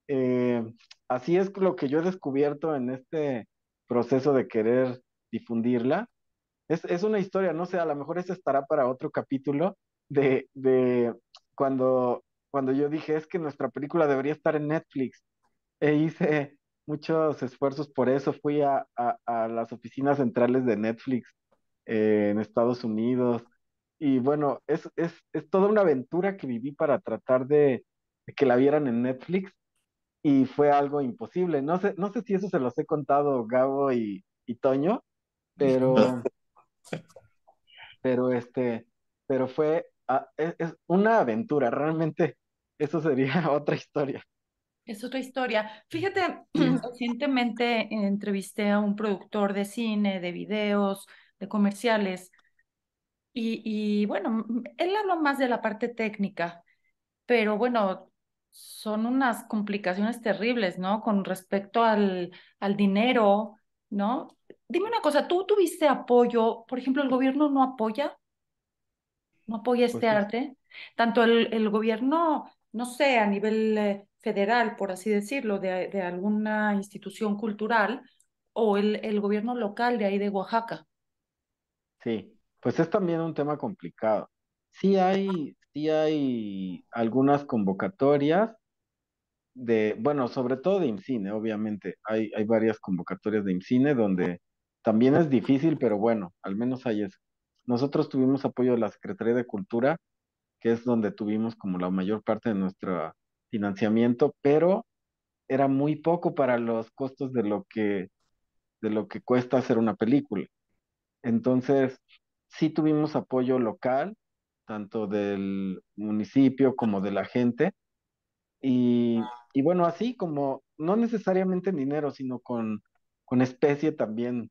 [SPEAKER 2] eh, así es lo que yo he descubierto en este proceso de querer difundirla. Es, una historia, no sé, a lo mejor esa estará para otro capítulo de, cuando, cuando yo dije es que nuestra película debería estar en Netflix. E hice muchos esfuerzos por eso, fui a, a las oficinas centrales de Netflix eh, en Estados Unidos. Y bueno, es, es, es, toda una aventura que viví para tratar de, que la vieran en Netflix y fue algo imposible. No sé, no sé si eso se los he contado Gabo y, Toño, pero, pero este, pero fue ah, es, una aventura, realmente eso sería otra historia.
[SPEAKER 1] Es otra historia. Fíjate, recientemente entrevisté a un productor de cine, de videos, de comerciales. Y, bueno, él habla más de la parte técnica, pero bueno, son unas complicaciones terribles, ¿no? Con respecto al, al dinero, ¿no? Dime una cosa, ¿tú tuviste apoyo? Por ejemplo, ¿el gobierno no apoya? ¿No apoya este pues arte? Tanto el, gobierno, no sé, a nivel eh, federal, por así decirlo, de, alguna institución cultural, o el, gobierno local de ahí de Oaxaca.
[SPEAKER 2] Sí, pues es también un tema complicado. Sí hay, sí hay algunas convocatorias de, bueno, sobre todo de IMCINE, obviamente. Hay, hay varias convocatorias de IMCINE donde también es difícil, pero bueno, al menos hay eso. Nosotros tuvimos apoyo de la Secretaría de Cultura, que es donde tuvimos como la mayor parte de nuestro financiamiento, pero era muy poco para los costos de lo que, de lo que cuesta hacer una película. Entonces, sí tuvimos apoyo local, tanto del municipio como de la gente. Y, bueno, así como no necesariamente en dinero, sino con, con especie también.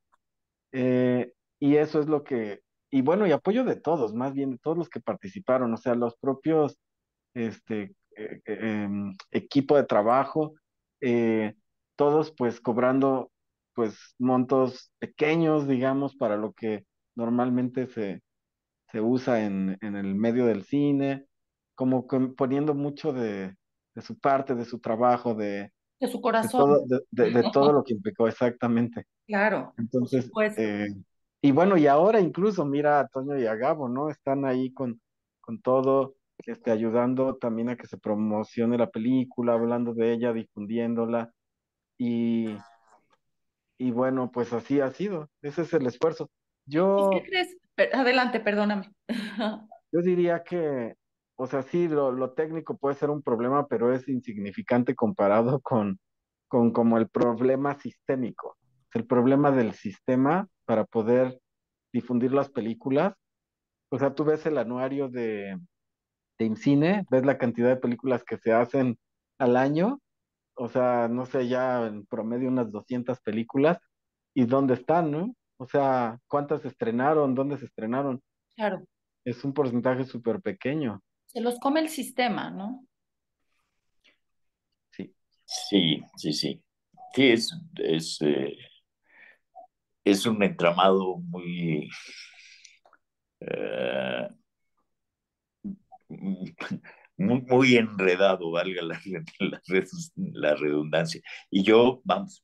[SPEAKER 2] Eh, y eso es lo que, y bueno, y apoyo de todos, más bien de todos los que participaron, o sea, los propios este, eh, eh, em, equipo de trabajo, todos pues cobrando pues montos pequeños, digamos, para lo que normalmente se, se usa en, en, el medio del cine, como poniendo mucho de, su parte, de su trabajo, de,
[SPEAKER 1] de su corazón. De todo, lo
[SPEAKER 2] que implicó, exactamente. Claro. Entonces, eh, y bueno, y ahora incluso mira a Toño y a Gabo, ¿no? Están ahí con, con todo, este, ayudando también a que se promocione la película, hablando de ella, difundiéndola. Y, y bueno, pues así ha sido, ese es el esfuerzo. Yo... qué
[SPEAKER 1] crees? adelante, perdóname.
[SPEAKER 2] yo diría que, o sea, sí, lo, técnico puede ser un problema, pero es insignificante comparado con, con como el problema sistémico. es El problema del sistema para poder difundir las películas. O sea, tú ves el anuario de, de IMCINE, ves la cantidad de películas que se hacen al año o sea, no sé, ya en promedio unas 200 películas, ¿y dónde están, no? O sea, ¿cuántas se estrenaron? ¿Dónde se estrenaron? Claro. Es un porcentaje súper pequeño.
[SPEAKER 1] Se los come el sistema, ¿no?
[SPEAKER 2] Sí.
[SPEAKER 3] Sí, sí, sí. Sí, es, es, eh, un entramado muy... Eh, muy, enredado, valga la, redundancia. Y yo, vamos,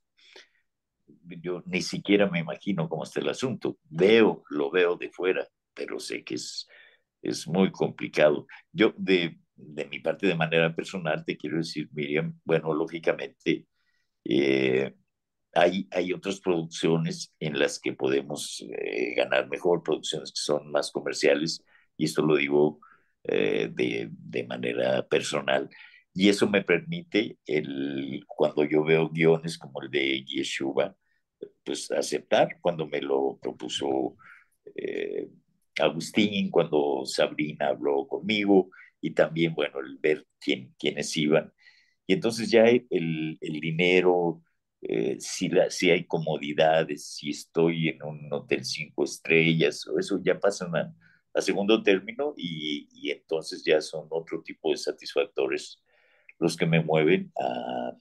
[SPEAKER 3] yo ni siquiera me imagino cómo está el asunto. Veo, lo veo de fuera, pero sé que es, muy complicado. Yo, de, mi parte, de manera personal, te quiero decir, Miriam, bueno, lógicamente, eh, hay, hay, otras producciones en las que podemos eh, ganar mejor, producciones que son más comerciales, y esto lo digo eh, de, de, manera personal. Y eso me permite, el, cuando yo veo guiones como el de Yeshua, pues aceptar cuando me lo propuso eh, Agustín, cuando Sabrina habló conmigo y también, bueno, el ver quién, quiénes iban. Y entonces ya el, el dinero, eh, si, si hay comodidades, si estoy en un hotel cinco estrellas, o eso ya pasa una a segundo término y, entonces ya son otro tipo de satisfactores los que me mueven a,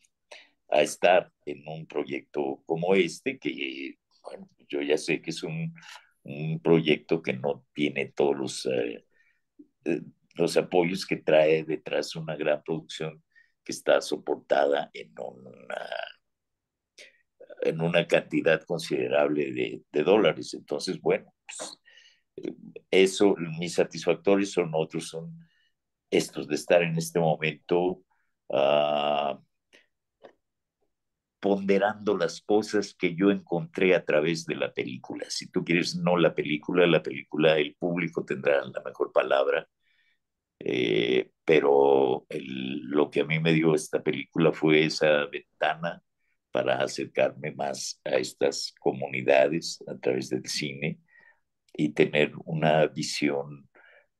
[SPEAKER 3] estar en un proyecto como este, que yo ya sé que es un, proyecto que no tiene todos los, eh, eh, los apoyos que trae detrás una gran producción que está soportada en una, en una cantidad considerable de, dólares. Entonces, bueno, pues, eso, mis satisfactorios son otros, son estos de estar en este momento ah, ponderando las cosas que yo encontré a través de la película. Si tú quieres, no la película, la película, el público tendrá la mejor palabra, eh, pero lo que a mí me dio esta película fue esa ventana para acercarme más a estas comunidades a través del cine y tener una visión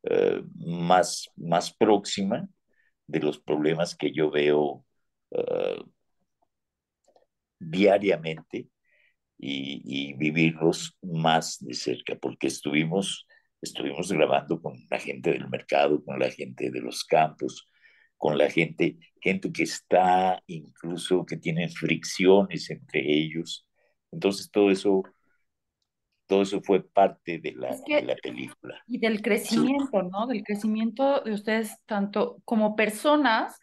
[SPEAKER 3] eh, más, más próxima de los problemas que yo veo eh, diariamente y, vivirlos más de cerca, porque estuvimos, estuvimos grabando con la gente del mercado, con la gente de los campos, con la gente, gente que está incluso, que tiene fricciones entre ellos. Entonces todo eso todo eso fue parte de la, de la película.
[SPEAKER 1] Y del crecimiento, ¿no? Del crecimiento de ustedes tanto como personas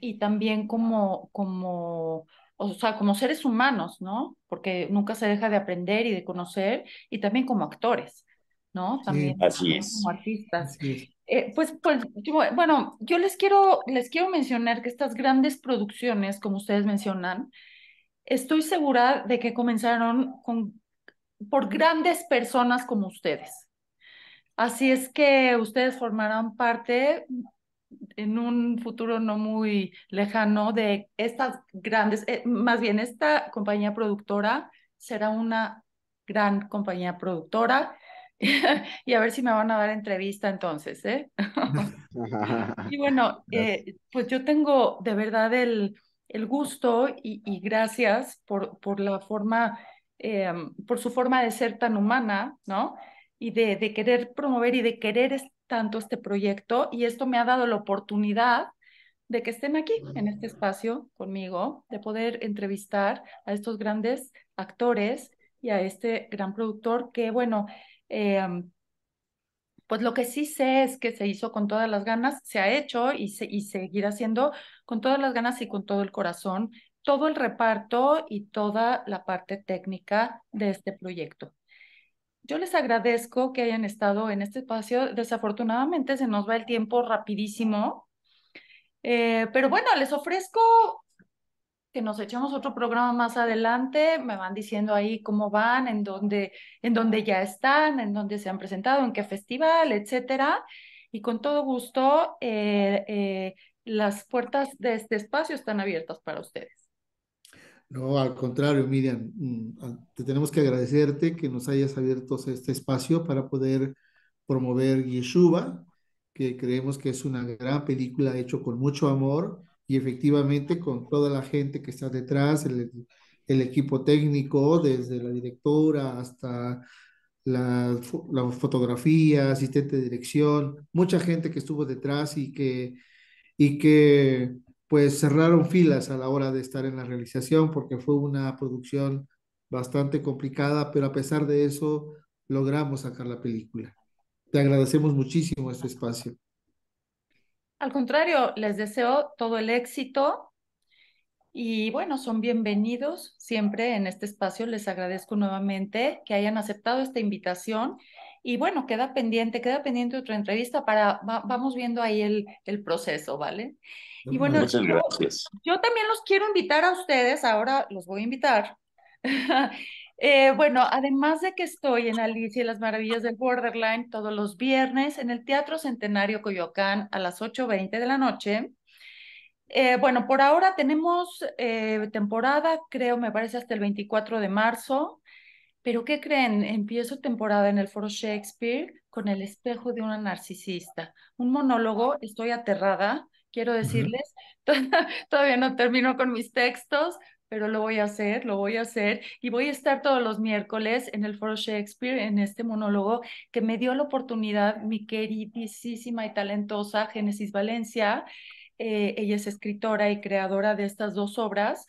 [SPEAKER 1] y también como, como, o sea, como seres humanos, ¿no? Porque nunca se deja de aprender y de conocer y también como actores, ¿no? También como artistas. Eh, pues, bueno, yo les quiero, les quiero mencionar que estas grandes producciones, como ustedes mencionan, estoy segura de que comenzaron con por grandes personas como ustedes. Así es que ustedes formarán parte en un futuro no muy lejano de estas grandes, eh, más bien esta compañía productora será una gran compañía productora y a ver si me van a dar entrevista entonces, ¿eh? y bueno, eh, pues yo tengo de verdad el, el gusto y, y gracias por, por la forma Em, por su forma de ser tan humana, ¿no? Y de, querer promover y de querer tanto este proyecto y esto me ha dado la oportunidad de que estén aquí, en este espacio conmigo, de poder entrevistar a estos grandes actores y a este gran productor que, bueno, em, pues lo que sí sé es que se hizo con todas las ganas, se ha hecho y, se, seguirá haciendo con todas las ganas y con todo el corazón todo el reparto y toda la parte técnica de este proyecto. Yo les agradezco que hayan estado en este espacio. Desafortunadamente se nos va el tiempo rapidísimo, eh, pero bueno, les ofrezco que nos echemos otro programa más adelante. Me van diciendo ahí cómo van, en dónde, en dónde ya están, en dónde se han presentado, en qué festival, etcétera. Y con todo gusto, eh, eh, las puertas de este espacio están abiertas para ustedes.
[SPEAKER 4] No, al contrario, Miriam, mm, te tenemos que agradecerte que nos hayas abierto este, este espacio para poder promover Yeshua, que creemos que es una gran película hecha con mucho amor y efectivamente con toda la gente que está detrás, el, equipo técnico, desde la directora hasta la, la fotografía, asistente de dirección, mucha gente que estuvo detrás y que, y que pues cerraron filas a la hora de estar en la realización porque fue una producción bastante complicada, pero a pesar de eso logramos sacar la película. Te agradecemos muchísimo este espacio.
[SPEAKER 1] Al contrario, les deseo todo el éxito y bueno, son bienvenidos siempre en este espacio. Les agradezco nuevamente que hayan aceptado esta invitación y bueno, queda pendiente, queda pendiente otra entrevista para, vamos viendo ahí el, el proceso, ¿vale? Muchas gracias. Yo, también los quiero invitar a ustedes, ahora los voy a invitar. Eh, bueno, además de que estoy en Alicia y las Maravillas del Borderline todos los viernes en el Teatro Centenario Coyoacán a las 8.20 de la noche, eh, bueno, por ahora tenemos eh, temporada, creo, me parece hasta el 24 de marzo, pero ¿qué creen? Empiezo temporada en el Foro Shakespeare con el espejo de una narcisista. Un monólogo, estoy aterrada, quiero decirles. Todavía no termino con mis textos, pero lo voy a hacer, lo voy a hacer. Y voy a estar todos los miércoles en el Foro Shakespeare, en este monólogo que me dio la oportunidad mi queridísima y talentosa Génesis Valencia. Eh, ella es escritora y creadora de estas dos obras.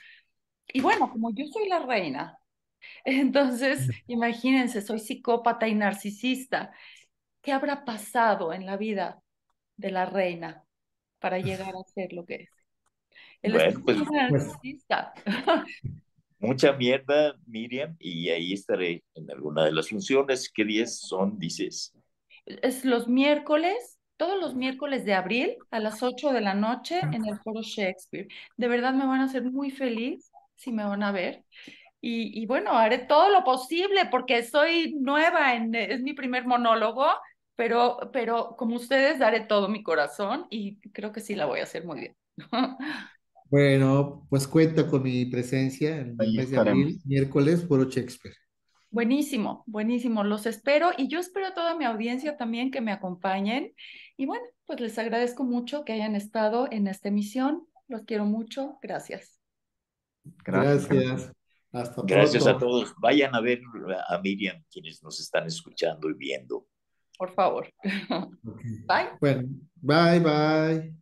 [SPEAKER 1] Y bueno, como yo soy la reina, entonces imagínense, soy psicópata y narcisista. ¿Qué habrá pasado en la vida de la reina? para llegar a ser lo que es.
[SPEAKER 4] bueno, pues, pues,
[SPEAKER 3] Mucha mierda, Miriam, y ahí estaré en alguna de las funciones. ¿Qué días son, dices?
[SPEAKER 1] Es los miércoles, todos los miércoles de abril a las 8 de la noche en el Foro Shakespeare. De verdad me van a hacer muy feliz si me van a ver. Y, bueno, haré todo lo posible porque soy nueva, en, es mi primer monólogo pero, como ustedes daré todo mi corazón y creo que sí la voy a hacer muy bien.
[SPEAKER 4] Bueno, pues cuenta con mi presencia en el mes de abril, miércoles, por Shakespeare.
[SPEAKER 1] Buenísimo, buenísimo. Los espero y yo espero a toda mi audiencia también que me acompañen. Y bueno, pues les agradezco mucho que hayan estado en esta emisión. Los quiero mucho. Gracias.
[SPEAKER 4] Gracias. Gracias a
[SPEAKER 3] todos. Vayan a ver a Miriam, quienes nos están escuchando y viendo
[SPEAKER 4] por favor. Bye. Bueno, bye, bye.